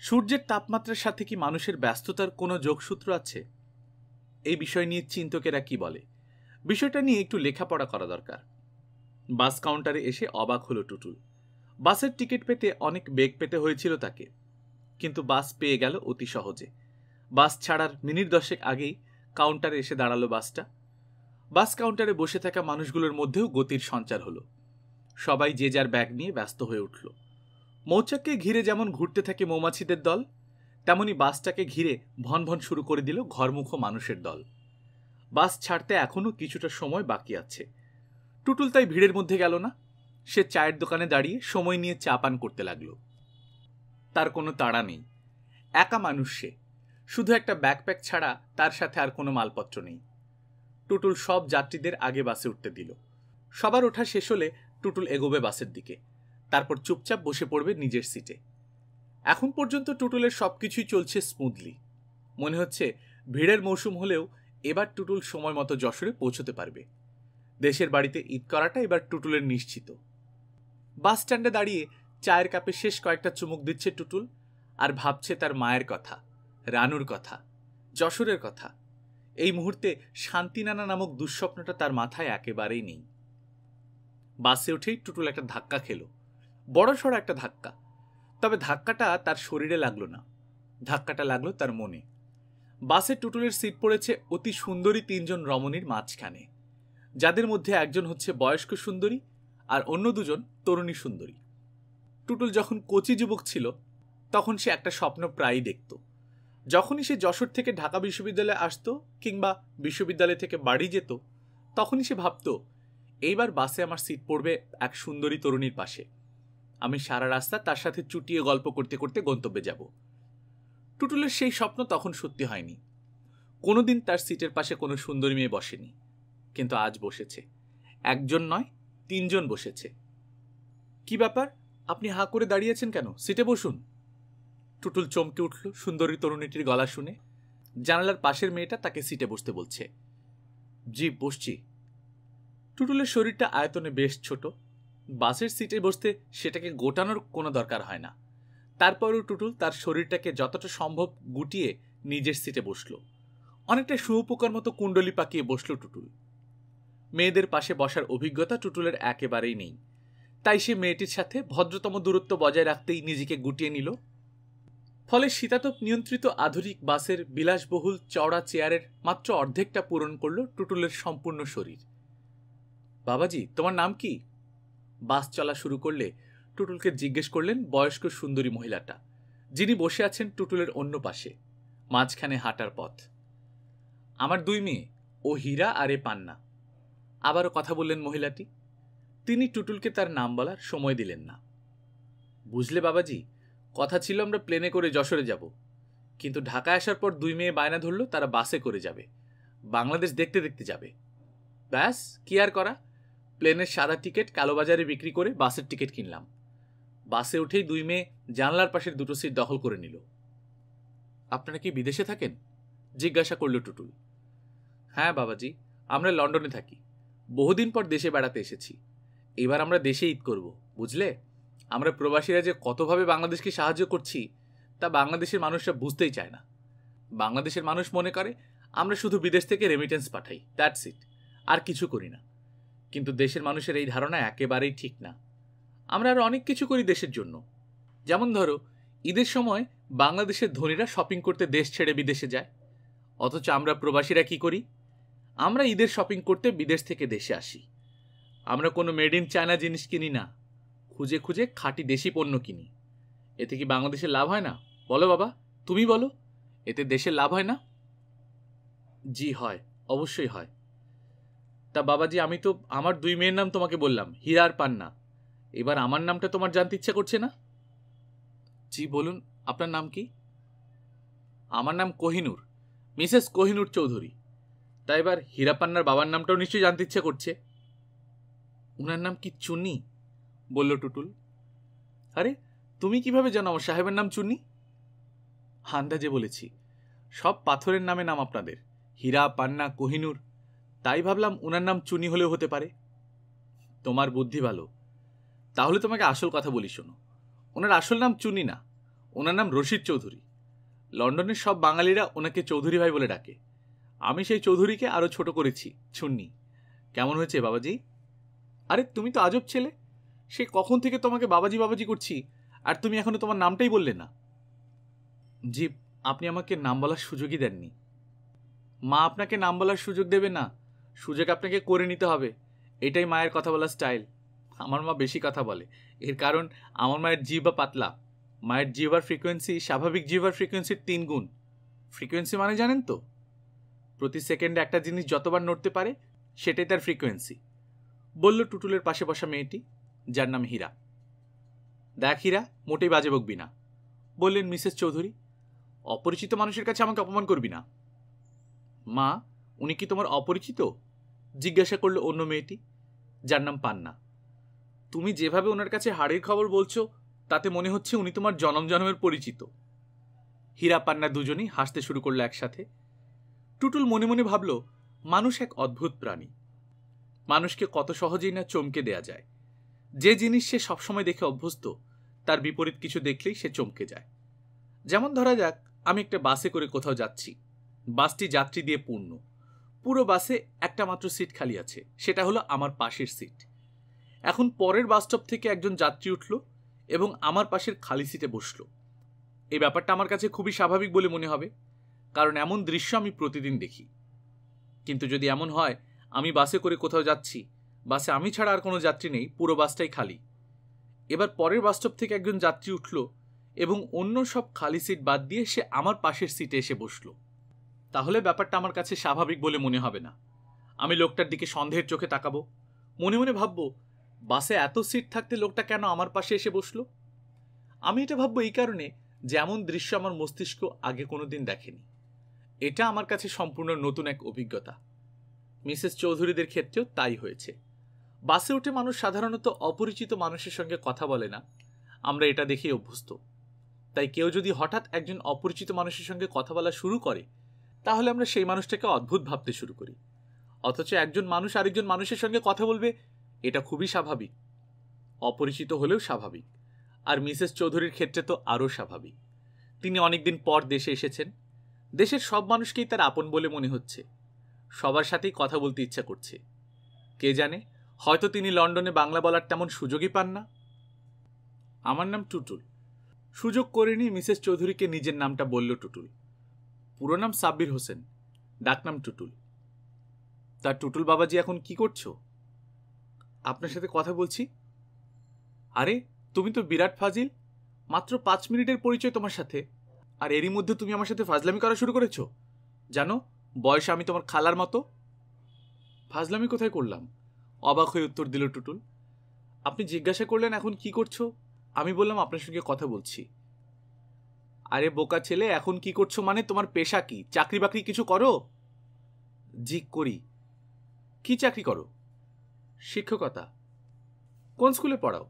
সূর্যের তাপমাত্রার সাথে কি মানুষের ব্যস্ততার কোনো যোগসূত্র আছে এই বিষয় নিয়ে চিন্তকেরা কি বলে বিষয়টা নিয়ে একটু লেখাপড়া করা দরকার বাস কাউন্টারে এসে অবাক হলো টুটুল বাসের টিকিট পেতে অনেক বেগ পেতে হয়েছিল তাকে কিন্তু বাস পেয়ে গেল অতি সহজে বাস ছাড়ার মিনিট দশেক আগেই কাউন্টারে এসে দাঁড়ালো বাসটা বাস কাউন্টারে বসে থাকা মানুষগুলোর মধ্যেও গতির সঞ্চার হলো সবাই যে যার ব্যাগ নিয়ে ব্যস্ত হয়ে উঠল মৌচাককে ঘিরে যেমন ঘুরতে থাকে মৌমাছিদের দল তেমনি বাসটাকে ঘিরে ভনভন শুরু করে দিল ঘরমুখ মানুষের দল বাস ছাড়তে এখনও কিছুটা সময় বাকি আছে টুটুল তাই ভিড়ের মধ্যে গেল না সে চায়ের দোকানে দাঁড়িয়ে সময় নিয়ে চা পান করতে লাগল তার কোনো তাড়া নেই একা মানুষ সে শুধু একটা ব্যাকপ্যাক ছাড়া তার সাথে আর কোনো মালপত্র নেই টুটুল সব যাত্রীদের আগে বাসে উঠতে দিল সবার ওঠা শেষ হলে টুটুল এগোবে বাসের দিকে তারপর চুপচাপ বসে পড়বে নিজের সিটে এখন পর্যন্ত টুটুলের সব কিছুই চলছে স্মুথলি মনে হচ্ছে ভিড়ের মৌসুম হলেও এবার টুটুল সময় মতো যশোরে পৌঁছতে পারবে দেশের বাড়িতে ঈদ করাটা এবার টুটুলের নিশ্চিত বাস স্ট্যান্ডে দাঁড়িয়ে চায়ের কাপে শেষ কয়েকটা চুমুক দিচ্ছে টুটুল আর ভাবছে তার মায়ের কথা রানুর কথা যশোরের কথা এই মুহূর্তে শান্তিনানা নামক দুঃস্বপ্নটা তার মাথায় একেবারেই নেই বাসে উঠেই টুটুল একটা ধাক্কা বড় বড়সড় একটা ধাক্কা তবে ধাক্কাটা তার শরীরে লাগলো না ধাক্কাটা লাগলো তার মনে বাসে টুটুলের সিট পড়েছে অতি সুন্দরী তিনজন রমণীর মাঝখানে যাদের মধ্যে একজন হচ্ছে বয়স্ক সুন্দরী আর অন্য দুজন তরুণী সুন্দরী টুটুল যখন কচি যুবক ছিল তখন সে একটা স্বপ্ন প্রায়ই দেখত যখনই সে যশোর থেকে ঢাকা বিশ্ববিদ্যালয়ে আসতো কিংবা বিশ্ববিদ্যালয় থেকে বাড়ি যেত তখনই সে ভাবত এইবার বাসে আমার সিট পড়বে এক সুন্দরী তরুণীর পাশে আমি সারা রাস্তা তার সাথে চুটিয়ে গল্প করতে করতে গন্তব্যে যাব টুটুলের সেই স্বপ্ন তখন সত্যি হয়নি কোনোদিন তার সিটের পাশে কোনো সুন্দরী মেয়ে বসেনি কিন্তু আজ বসেছে একজন নয় তিনজন বসেছে কি ব্যাপার আপনি হাঁ করে দাঁড়িয়েছেন কেন সিটে বসুন টুটুল চমকে উঠল সুন্দরী তরুণীটির গলা শুনে জানালার পাশের মেয়েটা তাকে সিটে বসতে বলছে জি বসছি টুটুলের শরীরটা আয়তনে বেশ ছোট বাসের সিটে বসতে সেটাকে গোটানোর কোনো দরকার হয় না তারপরও টুটুল তার শরীরটাকে যতটা সম্ভব গুটিয়ে নিজের সিটে বসল অনেকটা শুয়োপোকার মতো কুণ্ডলি পাকিয়ে বসল টুটুল মেয়েদের পাশে বসার অভিজ্ঞতা টুটুলের একেবারেই নেই তাই সে মেয়েটির সাথে ভদ্রতম দূরত্ব বজায় রাখতেই নিজেকে গুটিয়ে নিল ফলে শীতাতপ নিয়ন্ত্রিত আধুনিক বাসের বিলাসবহুল চওড়া চেয়ারের মাত্র অর্ধেকটা পূরণ করল টুটুলের সম্পূর্ণ শরীর বাবাজি তোমার নাম কি বাস চলা শুরু করলে টুটুলকে জিজ্ঞেস করলেন বয়স্ক সুন্দরী মহিলাটা যিনি বসে আছেন টুটুলের অন্য পাশে মাঝখানে হাঁটার পথ আমার দুই মেয়ে ও হীরা আর এ পান্না আবারও কথা বললেন মহিলাটি তিনি টুটুলকে তার নাম বলার সময় দিলেন না বুঝলে বাবাজি কথা ছিল আমরা প্লেনে করে যশোরে যাব কিন্তু ঢাকা আসার পর দুই মেয়ে বায়না ধরলো তারা বাসে করে যাবে বাংলাদেশ দেখতে দেখতে যাবে ব্যাস কি আর করা প্লেনের সাদা টিকিট কালোবাজারে বিক্রি করে বাসের টিকিট কিনলাম বাসে উঠেই দুই মেয়ে জানলার পাশের দুটো সিট দখল করে নিল আপনারা কি বিদেশে থাকেন জিজ্ঞাসা করল টুটুল হ্যাঁ বাবাজি আমরা লন্ডনে থাকি বহুদিন পর দেশে বেড়াতে এসেছি এবার আমরা দেশে ঈদ করব বুঝলে আমরা প্রবাসীরা যে কতভাবে বাংলাদেশকে সাহায্য করছি তা বাংলাদেশের মানুষরা বুঝতেই চায় না বাংলাদেশের মানুষ মনে করে আমরা শুধু বিদেশ থেকে রেমিটেন্স পাঠাই দ্যাটস ইট আর কিছু করি না কিন্তু দেশের মানুষের এই ধারণা একেবারেই ঠিক না আমরা আরও অনেক কিছু করি দেশের জন্য যেমন ধরো ঈদের সময় বাংলাদেশের ধনীরা শপিং করতে দেশ ছেড়ে বিদেশে যায় অথচ আমরা প্রবাসীরা কি করি আমরা ঈদের শপিং করতে বিদেশ থেকে দেশে আসি আমরা কোনো মেড ইন চায়না জিনিস কিনি না খুঁজে খুঁজে খাঁটি দেশি পণ্য কিনি এতে কি বাংলাদেশের লাভ হয় না বলো বাবা তুমি বলো এতে দেশের লাভ হয় না জি হয় অবশ্যই হয় তা বাবাজি আমি তো আমার দুই মেয়ের নাম তোমাকে বললাম হীরা আর পান্না এবার আমার নামটা তোমার জানতে ইচ্ছা করছে না জি বলুন আপনার নাম কি আমার নাম কোহিনুর মিসেস কোহিনুর চৌধুরী তাই এবার হীরা পান্নার বাবার নামটাও নিশ্চয়ই জানতে ইচ্ছে করছে উনার নাম কি চুনি বলল টুটুল আরে তুমি কিভাবে জানো আমার সাহেবের নাম চুন্নি হান্দাজে বলেছি সব পাথরের নামে নাম আপনাদের হীরা পান্না কোহিনুর তাই ভাবলাম ওনার নাম চুনি হলেও হতে পারে তোমার বুদ্ধি ভালো তাহলে তোমাকে আসল কথা বলি শোনো ওনার আসল নাম চুনি না ওনার নাম রশিদ চৌধুরী লন্ডনের সব বাঙালিরা ওনাকে চৌধুরী ভাই বলে ডাকে আমি সেই চৌধুরীকে আরও ছোট করেছি চুন্নি কেমন হয়েছে বাবাজি আরে তুমি তো আজব ছেলে সে কখন থেকে তোমাকে বাবাজি বাবাজি করছি আর তুমি এখনও তোমার নামটাই বললে না জীব আপনি আমাকে নাম বলার সুযোগই দেননি মা আপনাকে নাম বলার সুযোগ দেবে না সুযোগ আপনাকে করে নিতে হবে এটাই মায়ের কথা বলার স্টাইল আমার মা বেশি কথা বলে এর কারণ আমার মায়ের জিহ্বা পাতলা মায়ের জিহ্বার ফ্রিকোয়েন্সি স্বাভাবিক জিহ্বার ফ্রিকোয়েন্সির তিন গুণ ফ্রিকোয়েন্সি মানে জানেন তো প্রতি সেকেন্ডে একটা জিনিস যতবার নড়তে পারে সেটাই তার ফ্রিকোয়েন্সি বলল টুটুলের পাশে বসা মেয়েটি যার নাম হীরা দেখ হীরা মোটেই বাজে বকবি না বললেন মিসেস চৌধুরী অপরিচিত মানুষের কাছে আমাকে অপমান করবি না মা উনি কি তোমার অপরিচিত জিজ্ঞাসা করলো অন্য মেয়েটি যার নাম পান্না তুমি যেভাবে ওনার কাছে হাড়ির খবর বলছো তাতে মনে হচ্ছে উনি তোমার জনম জনমের পরিচিত হীরা পান্না দুজনেই হাসতে শুরু করলো একসাথে টুটুল মনে মনে ভাবল মানুষ এক অদ্ভুত প্রাণী মানুষকে কত সহজেই না চমকে দেয়া যায় যে জিনিস সে সবসময় দেখে অভ্যস্ত তার বিপরীত কিছু দেখলেই সে চমকে যায় যেমন ধরা যাক আমি একটা বাসে করে কোথাও যাচ্ছি বাসটি যাত্রী দিয়ে পূর্ণ পুরো বাসে একটা মাত্র সিট খালি আছে সেটা হলো আমার পাশের সিট এখন পরের বাসস্টপ থেকে একজন যাত্রী উঠল এবং আমার পাশের খালি সিটে বসলো এই ব্যাপারটা আমার কাছে খুবই স্বাভাবিক বলে মনে হবে কারণ এমন দৃশ্য আমি প্রতিদিন দেখি কিন্তু যদি এমন হয় আমি বাসে করে কোথাও যাচ্ছি বাসে আমি ছাড়া আর কোনো যাত্রী নেই পুরো বাসটাই খালি এবার পরের বাসস্টপ থেকে একজন যাত্রী উঠল এবং অন্য সব খালি সিট বাদ দিয়ে সে আমার পাশের সিটে এসে বসল তাহলে ব্যাপারটা আমার কাছে স্বাভাবিক বলে মনে হবে না আমি লোকটার দিকে সন্দেহের চোখে তাকাবো মনে মনে ভাববো বাসে এত সিট থাকতে লোকটা কেন আমার পাশে এসে বসলো আমি এটা ভাবব এই কারণে যেমন দৃশ্য আমার মস্তিষ্ক আগে কোনো দিন দেখেনি এটা আমার কাছে সম্পূর্ণ নতুন এক অভিজ্ঞতা মিসেস চৌধুরীদের ক্ষেত্রেও তাই হয়েছে বাসে উঠে মানুষ সাধারণত অপরিচিত মানুষের সঙ্গে কথা বলে না আমরা এটা দেখে অভ্যস্ত তাই কেউ যদি হঠাৎ একজন অপরিচিত মানুষের সঙ্গে কথা বলা শুরু করে তাহলে আমরা সেই মানুষটাকে অদ্ভুত ভাবতে শুরু করি অথচ একজন মানুষ আরেকজন মানুষের সঙ্গে কথা বলবে এটা খুবই স্বাভাবিক অপরিচিত হলেও স্বাভাবিক আর মিসেস চৌধুরীর ক্ষেত্রে তো আরও স্বাভাবিক তিনি অনেকদিন পর দেশে এসেছেন দেশের সব মানুষকেই তার আপন বলে মনে হচ্ছে সবার সাথেই কথা বলতে ইচ্ছা করছে কে জানে হয়তো তিনি লন্ডনে বাংলা বলার তেমন সুযোগই পান না আমার নাম টুটুল সুযোগ করেনি মিসেস চৌধুরীকে নিজের নামটা বলল টুটুল পুরো নাম সাব্বির হোসেন ডাকনাম টুটুল তা টুটুল বাবাজি এখন কি করছো আপনার সাথে কথা বলছি আরে তুমি তো বিরাট ফাজিল মাত্র পাঁচ মিনিটের পরিচয় তোমার সাথে আর এরই মধ্যে তুমি আমার সাথে ফাজলামি করা শুরু করেছো জানো বয়সে আমি তোমার খালার মতো ফাজলামি কোথায় করলাম অবাক হয়ে উত্তর দিল টুটুল আপনি জিজ্ঞাসা করলেন এখন কি করছো আমি বললাম আপনার সঙ্গে কথা বলছি আরে বোকা ছেলে এখন কি করছো মানে তোমার পেশা কি চাকরি বাকরি কিছু করো জি করি কি চাকরি করো শিক্ষকতা কোন স্কুলে পড়াও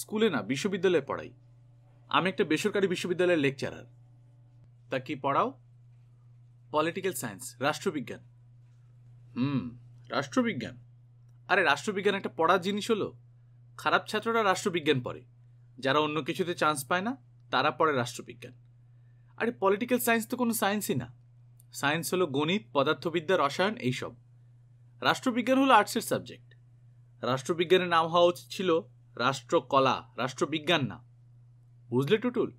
স্কুলে না বিশ্ববিদ্যালয়ে পড়াই আমি একটা বেসরকারি বিশ্ববিদ্যালয়ের লেকচারার তা কি পড়াও পলিটিক্যাল সায়েন্স রাষ্ট্রবিজ্ঞান হুম রাষ্ট্রবিজ্ঞান আরে রাষ্ট্রবিজ্ঞান একটা পড়ার জিনিস হলো খারাপ ছাত্ররা রাষ্ট্রবিজ্ঞান পড়ে যারা অন্য কিছুতে চান্স পায় না তারা পড়ে রাষ্ট্রবিজ্ঞান আরে পলিটিক্যাল সায়েন্স তো কোনো সায়েন্সই না সায়েন্স হলো গণিত পদার্থবিদ্যা রসায়ন এইসব রাষ্ট্রবিজ্ঞান হলো আর্টসের সাবজেক্ট রাষ্ট্রবিজ্ঞানের নাম হওয়া উচিত ছিল রাষ্ট্রকলা রাষ্ট্রবিজ্ঞান না বুঝলে টুটুল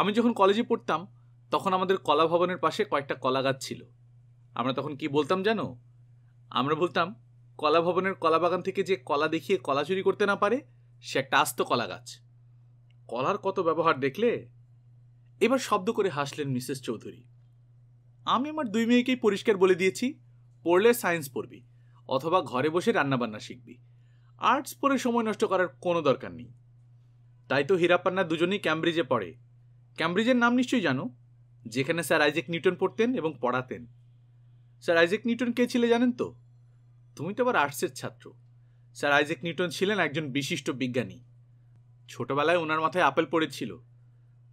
আমি যখন কলেজে পড়তাম তখন আমাদের কলা ভবনের পাশে কয়েকটা কলা গাছ ছিল আমরা তখন কি বলতাম জানো আমরা বলতাম কলা ভবনের কলা বাগান থেকে যে কলা দেখিয়ে কলা চুরি করতে না পারে সে একটা আস্ত কলা গাছ কলার কত ব্যবহার দেখলে এবার শব্দ করে হাসলেন মিসেস চৌধুরী আমি আমার দুই মেয়েকেই পরিষ্কার বলে দিয়েছি পড়লে সায়েন্স পড়বি অথবা ঘরে বসে রান্নাবান্না শিখবি আর্টস পড়ে সময় নষ্ট করার কোনো দরকার নেই তাই তো হীরাপান্না দুজনেই ক্যামব্রিজে পড়ে ক্যামব্রিজের নাম নিশ্চয়ই জানো যেখানে স্যার আইজেক নিউটন পড়তেন এবং পড়াতেন স্যার আইজেক নিউটন কে ছিলে জানেন তো তুমি তো আবার আর্টসের ছাত্র স্যার আইজেক নিউটন ছিলেন একজন বিশিষ্ট বিজ্ঞানী ছোটবেলায় ওনার মাথায় আপেল পড়েছিল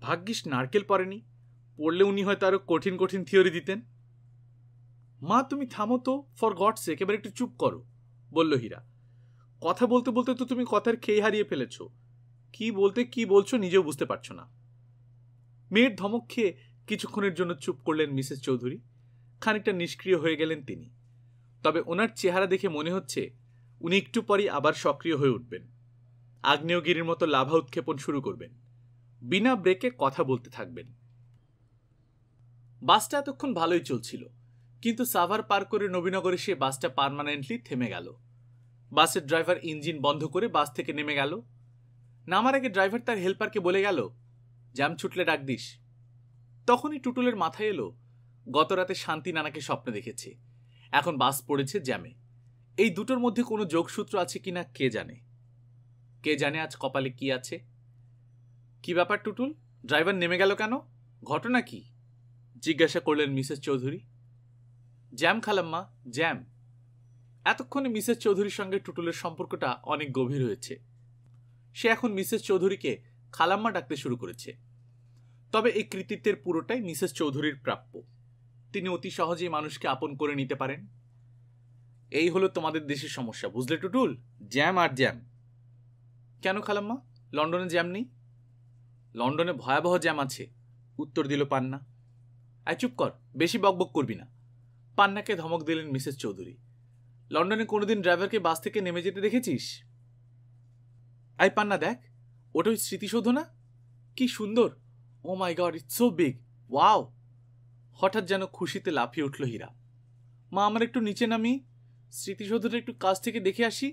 ভাগ্যিস নারকেল পড়েনি পড়লে উনি হয়তো আরও কঠিন কঠিন থিওরি দিতেন মা তুমি থামো তো ফর গড একেবারে একটু চুপ করো বলল হীরা কথা বলতে বলতে তো তুমি কথার খেয়ে হারিয়ে ফেলেছ কি বলতে কি বলছো নিজেও বুঝতে পারছো না মেয়ের ধমক খেয়ে কিছুক্ষণের জন্য চুপ করলেন মিসেস চৌধুরী খানিকটা নিষ্ক্রিয় হয়ে গেলেন তিনি তবে ওনার চেহারা দেখে মনে হচ্ছে উনি একটু পরই আবার সক্রিয় হয়ে উঠবেন আগ্নেয়গিরির মতো লাভা উৎক্ষেপণ শুরু করবেন বিনা ব্রেকে কথা বলতে থাকবেন বাসটা এতক্ষণ ভালোই চলছিল কিন্তু সাভার পার করে নবীনগরে সে বাসটা পারমানেন্টলি থেমে গেল বাসের ড্রাইভার ইঞ্জিন বন্ধ করে বাস থেকে নেমে গেল নামার আগে ড্রাইভার তার হেল্পারকে বলে গেল জ্যাম ছুটলে ডাক দিস তখনই টুটুলের মাথায় এলো গতরাতে শান্তি নানাকে স্বপ্নে দেখেছে এখন বাস পড়েছে জ্যামে এই দুটোর মধ্যে কোনো যোগসূত্র আছে কি না কে জানে কে জানে আজ কপালে কি আছে কি ব্যাপার টুটুল ড্রাইভার নেমে গেল কেন ঘটনা কি জিজ্ঞাসা করলেন মিসেস চৌধুরী জ্যাম খালাম্মা জ্যাম এতক্ষণে মিসেস চৌধুরীর সঙ্গে টুটুলের সম্পর্কটা অনেক গভীর হয়েছে সে এখন মিসেস চৌধুরীকে খালাম্মা ডাকতে শুরু করেছে তবে এই কৃতিত্বের পুরোটাই মিসেস চৌধুরীর প্রাপ্য তিনি অতি সহজেই মানুষকে আপন করে নিতে পারেন এই হলো তোমাদের দেশের সমস্যা বুঝলে টুটুল জ্যাম আর জ্যাম কেন খালাম্মা লন্ডনে জ্যাম নেই লন্ডনে ভয়াবহ জ্যাম আছে উত্তর দিল পান্না আয় চুপ কর বেশি বকবক করবি না পান্নাকে ধমক দিলেন মিসেস চৌধুরী লন্ডনে কোনোদিন ড্রাইভারকে বাস থেকে নেমে যেতে দেখেছিস আই পান্না দেখ ওটা ওই স্মৃতিসৌধ না কি সুন্দর oh my God it's so big wow হঠাৎ যেন খুশিতে লাফিয়ে উঠল হীরা মা আমার একটু নিচে নামি স্মৃতিসৌধটা একটু কাছ থেকে দেখে আসি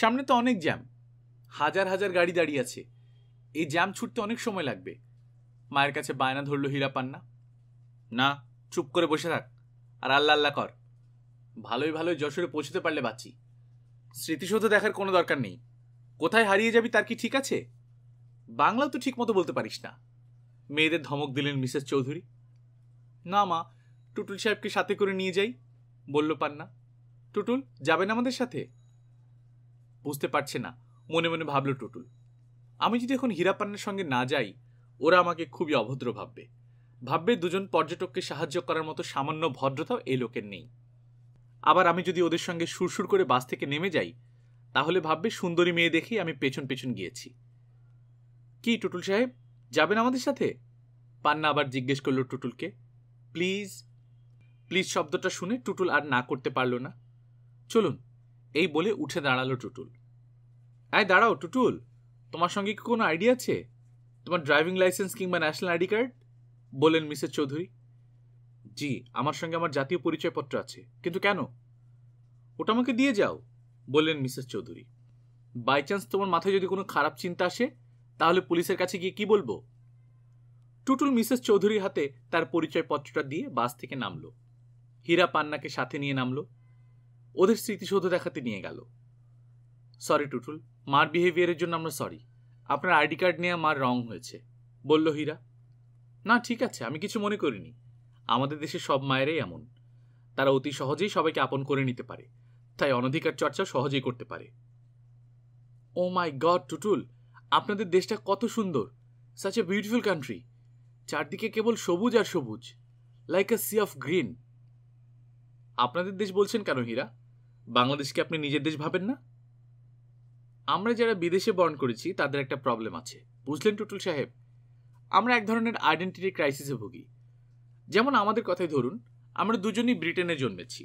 সামনে তো অনেক জ্যাম হাজার হাজার গাড়ি দাঁড়িয়ে আছে এই জ্যাম ছুটতে অনেক সময় লাগবে মায়ের কাছে বায়না ধরল হীরা পান্না না চুপ করে বসে থাক আর আল্লাহ আল্লাহ কর ভালোই ভালোই যশোরে পৌঁছতে পারলে বাঁচি স্মৃতিসৌধ দেখার কোনো দরকার নেই কোথায় হারিয়ে যাবি তার কি ঠিক আছে বাংলা তো ঠিক মতো বলতে পারিস না মেয়েদের ধমক দিলেন মিসেস চৌধুরী না মা টুটুল সাহেবকে সাথে করে নিয়ে যাই বলল পান্না টুটুল যাবেন আমাদের সাথে বুঝতে পারছে না মনে মনে ভাবল টুটুল আমি যদি এখন হীরা পান্নার সঙ্গে না যাই ওরা আমাকে খুবই অভদ্র ভাববে ভাববে দুজন পর্যটককে সাহায্য করার মতো সামান্য ভদ্রতাও এই লোকের নেই আবার আমি যদি ওদের সঙ্গে সুরসুর করে বাস থেকে নেমে যাই তাহলে ভাববে সুন্দরী মেয়ে দেখেই আমি পেছন পেছন গিয়েছি কি টুটুল সাহেব যাবেন আমাদের সাথে পান্না আবার জিজ্ঞেস করলো টুটুলকে প্লিজ প্লিজ শব্দটা শুনে টুটুল আর না করতে পারল না চলুন এই বলে উঠে দাঁড়ালো টুটুল আয় দাঁড়াও টুটুল তোমার সঙ্গে কি কোনো আইডিয়া আছে তোমার ড্রাইভিং লাইসেন্স কিংবা ন্যাশনাল আইডি কার্ড বললেন মিসেস চৌধুরী জি আমার সঙ্গে আমার জাতীয় পরিচয়পত্র আছে কিন্তু কেন ওটা আমাকে দিয়ে যাও বললেন মিসেস চৌধুরী বাই চান্স তোমার মাথায় যদি কোনো খারাপ চিন্তা আসে তাহলে পুলিশের কাছে গিয়ে কি বলবো টুটুল মিসেস চৌধুরীর হাতে তার পরিচয়পত্রটা দিয়ে বাস থেকে নামলো হীরা পান্নাকে সাথে নিয়ে নামলো ওদের স্মৃতিসৌধ দেখাতে নিয়ে গেল সরি টুটুল মার বিহেভিয়ারের জন্য আমরা সরি আপনার আইডি কার্ড নেওয়া মার রং হয়েছে বলল হীরা না ঠিক আছে আমি কিছু মনে করিনি আমাদের দেশের সব মায়েরাই এমন তারা অতি সহজেই সবাইকে আপন করে নিতে পারে তাই অনধিকার চর্চা সহজেই করতে পারে ও মাই গড টুটুল আপনাদের দেশটা কত সুন্দর সাচ এ বিউটিফুল কান্ট্রি চারদিকে কেবল সবুজ আর সবুজ like a sea of green আপনাদের দেশ বলছেন কেন হীরা বাংলাদেশকে আপনি নিজের দেশ ভাবেন না আমরা যারা বিদেশে বরণ করেছি তাদের একটা প্রবলেম আছে বুঝলেন টুটুল সাহেব আমরা এক ধরনের আইডেন্টিটি ক্রাইসিসে ভুগি যেমন আমাদের কথাই ধরুন আমরা দুজনই ব্রিটেনে জন্মেছি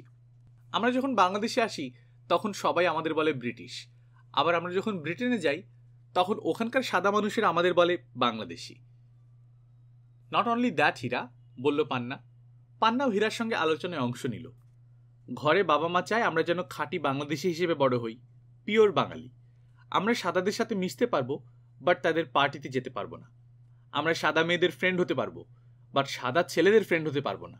আমরা যখন বাংলাদেশে আসি তখন সবাই আমাদের বলে ব্রিটিশ আবার আমরা যখন ব্রিটেনে যাই তখন ওখানকার সাদা মানুষের আমাদের বলে Bangladeshi not only that Hira বলল পান্না পান্নাও হীরার সঙ্গে আলোচনায় অংশ নিল ঘরে বাবা মা চায় আমরা যেন খাঁটি বাংলাদেশি হিসেবে বড় হই পিওর বাঙালি আমরা সাদাদের সাথে মিশতে পারবো বাট তাদের পার্টিতে যেতে পারবো না আমরা সাদা মেয়েদের ফ্রেন্ড হতে পারবো বাট সাদা ছেলেদের ফ্রেন্ড হতে পারবো না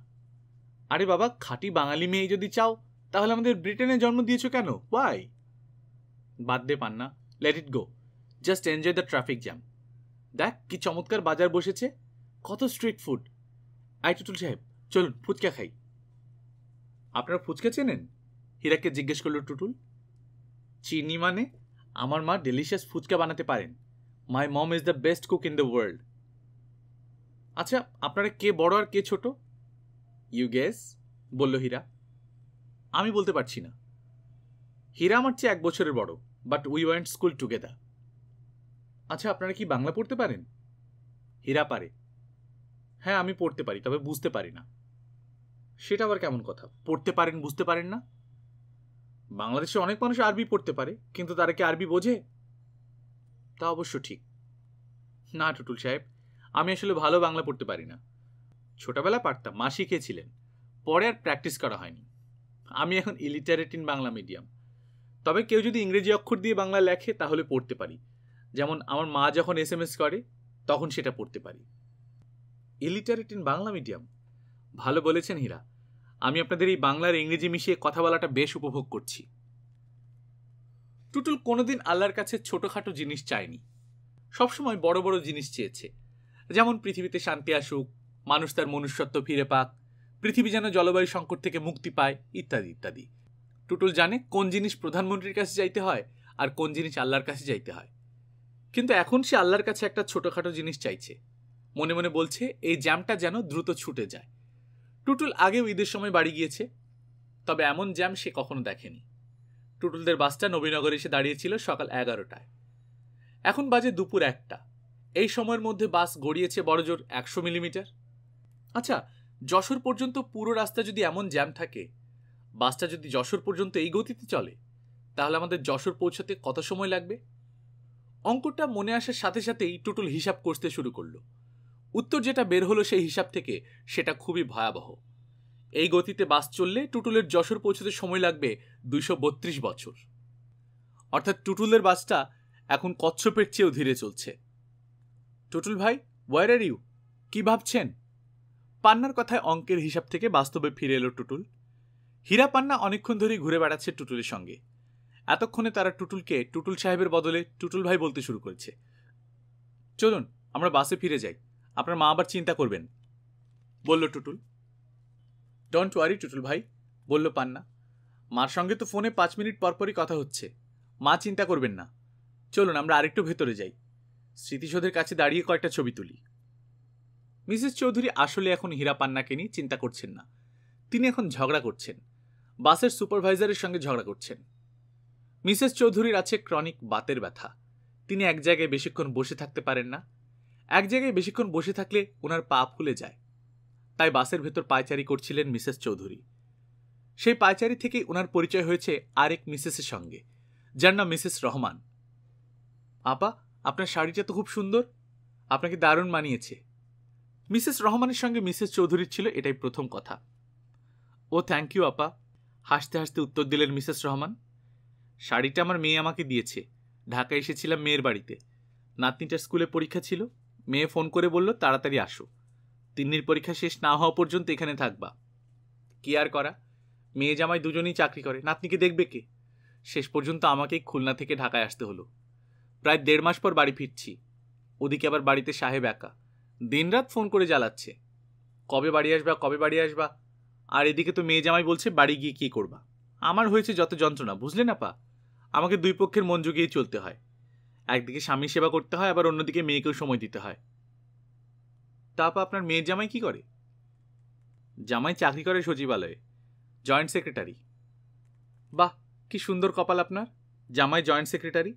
আরে বাবা খাঁটি বাঙালি মেয়ে যদি চাও তাহলে আমাদের ব্রিটেনে জন্ম দিয়েছো কেন ওয়াই বাদ দে Panna let it go just enjoy the traffic jam দেখ কি চমৎকার বাজার বসেছে কত স্ট্রিট ফুড আই টুটুল সাহেব চলুন ফুচকা খাই আপনারা ফুচকা চেনেন হীরাকে জিজ্ঞেস করল টুটুল চিনি মানে আমার মা ডেলিশিয়াস ফুচকা বানাতে পারেন my mom is the best cook in the world আচ্ছা আপনারা কে বড় আর কে ছোট ইউ গেস বলল হীরা আমি বলতে পারছি না হীরা আমার চেয়ে এক বছরের বড় but we went school together আচ্ছা আপনারা কি বাংলা পড়তে পারেন হীরা পারে হ্যাঁ আমি পড়তে পারি তবে বুঝতে পারি না সেটা আবার কেমন কথা পড়তে পারেন বুঝতে পারেন না বাংলাদেশে অনেক মানুষ আরবি পড়তে পারে কিন্তু তারা কি আরবি বোঝে তা অবশ্য ঠিক না টুটুল সাহেব আমি আসলে ভালো বাংলা পড়তে পারি না ছোটবেলা পারতাম মা শিখেছিলেন পরে আর প্র্যাকটিস করা হয়নি আমি এখন ইলিটারেট ইন বাংলা মিডিয়াম তবে কেউ যদি ইংরেজি অক্ষর দিয়ে বাংলা লেখে তাহলে পড়তে পারি যেমন আমার মা যখন এস এম এস করে তখন সেটা পড়তে পারি ইলিটারেট ইন বাংলা মিডিয়াম ভালো বলেছেন হীরা আমি আপনাদের এই বাংলার ইংরেজি মিশিয়ে কথা বলাটা বেশ উপভোগ করছি টুটুল কোনোদিন আল্লাহর কাছে ছোটোখাটো জিনিস চায়নি সবসময় বড় বড় জিনিস চেয়েছে যেমন পৃথিবীতে শান্তি আসুক মানুষ তার মনুষ্যত্ব ফিরে পাক পৃথিবী যেন জলবায়ু সংকট থেকে মুক্তি পায় ইত্যাদি ইত্যাদি টুটুল জানে কোন জিনিস প্রধানমন্ত্রীর কাছে যাইতে হয় আর কোন জিনিস আল্লাহর কাছে যাইতে হয় কিন্তু এখন সে আল্লাহর কাছে একটা ছোটোখাটো জিনিস চাইছে মনে মনে বলছে এই জ্যামটা যেন দ্রুত ছুটে যায় টুটুল আগেও ঈদের সময় বাড়ি গিয়েছে তবে এমন জ্যাম সে কখনো দেখেনি টুটুলদের বাসটা নবীনগরে এসে দাঁড়িয়েছিল সকাল এগারোটায় এখন বাজে দুপুর একটা এই সময়ের মধ্যে বাস গড়িয়েছে বড়জোর একশো মিলিমিটার আচ্ছা যশোর পর্যন্ত পুরো রাস্তা যদি এমন জ্যাম থাকে বাসটা যদি যশোর পর্যন্ত এই গতিতে চলে তাহলে আমাদের যশোর পৌঁছাতে কত সময় লাগবে অঙ্কটা মনে আসার সাথে সাথেই টুটুল হিসাব করতে শুরু করলো উত্তর যেটা বের হলো সেই হিসাব থেকে সেটা খুবই ভয়াবহ এই গতিতে বাস চললে টুটুলের যশোর পৌঁছতে সময় লাগবে দুইশো বত্রিশ বছর অর্থাৎ টুটুলের বাসটা এখন কচ্ছপের চেয়েও ধীরে চলছে টুটুল ভাই ওয়ার আর ইউ কি ভাবছেন পান্নার কথায় অঙ্কের হিসাব থেকে বাস্তবে ফিরে এলো টুটুল হীরা পান্না অনেকক্ষণ ধরেই ঘুরে বেড়াচ্ছে টুটুলের সঙ্গে এতক্ষণে তারা টুটুলকে টুটুল সাহেবের বদলে টুটুল ভাই বলতে শুরু করেছে চলুন আমরা বাসে ফিরে যাই আপনার মা আবার চিন্তা করবেন বলল টুটুল ডোন্ট ওয়ারি টুটুল ভাই বলল পান্না মার সঙ্গে তো ফোনে পাঁচ মিনিট পরপরই কথা হচ্ছে মা চিন্তা করবেন না চলুন আমরা আরেকটু ভেতরে যাই স্মৃতিসৌধের কাছে দাঁড়িয়ে কয়েকটা ছবি তুলি মিসেস চৌধুরী আসলে এখন হীরা পান্নাকে নিয়ে চিন্তা করছেন না তিনি এখন ঝগড়া করছেন বাসের সুপারভাইজারের সঙ্গে ঝগড়া করছেন মিসেস চৌধুরীর আছে ক্রনিক বাতের ব্যথা তিনি এক জায়গায় বেশিক্ষণ বসে থাকতে পারেন না এক জায়গায় বেশিক্ষণ বসে থাকলে ওনার পা ফুলে যায় তাই বাসের ভেতর পায়চারি করছিলেন মিসেস চৌধুরী সেই পায়চারি থেকে ওনার পরিচয় হয়েছে আরেক মিসেসের সঙ্গে যার নাম মিসেস রহমান আপা আপনার শাড়িটা তো খুব সুন্দর আপনাকে দারুণ মানিয়েছে মিসেস রহমানের সঙ্গে মিসেস চৌধুরীর ছিল এটাই প্রথম কথা ও থ্যাংক ইউ আপা হাসতে হাসতে উত্তর দিলেন মিসেস রহমান শাড়িটা আমার মেয়ে আমাকে দিয়েছে ঢাকা এসেছিলাম মেয়ের বাড়িতে নাতনিটার স্কুলে পরীক্ষা ছিল মেয়ে ফোন করে বলল তাড়াতাড়ি আসো তিন্নির পরীক্ষা শেষ না হওয়া পর্যন্ত এখানে থাকবা কি আর করা মেয়ে জামাই দুজনেই চাকরি করে নাতনিকে দেখবে কে শেষ পর্যন্ত আমাকেই খুলনা থেকে ঢাকায় আসতে হলো প্রায় দেড় মাস পর বাড়ি ফিরছি ওদিকে আবার বাড়িতে সাহেব একা দিনরাত ফোন করে জ্বালাচ্ছে কবে বাড়ি আসবা কবে বাড়ি আসবা আর এদিকে তো মেয়ে জামাই বলছে বাড়ি গিয়ে কী করবা আমার হয়েছে যত যন্ত্রণা বুঝলে না পা আমাকে দুই পক্ষের মন জুগিয়ে চলতে হয় একদিকে স্বামীর সেবা করতে হয় আবার অন্যদিকে মেয়েকেও সময় দিতে হয় তারপর আপনার মেয়ের জামাই কি করে জামাই চাকরি করে সচিবালয়ে জয়েন্ট সেক্রেটারি বাহ কি সুন্দর কপাল আপনার জামাই জয়েন্ট সেক্রেটারি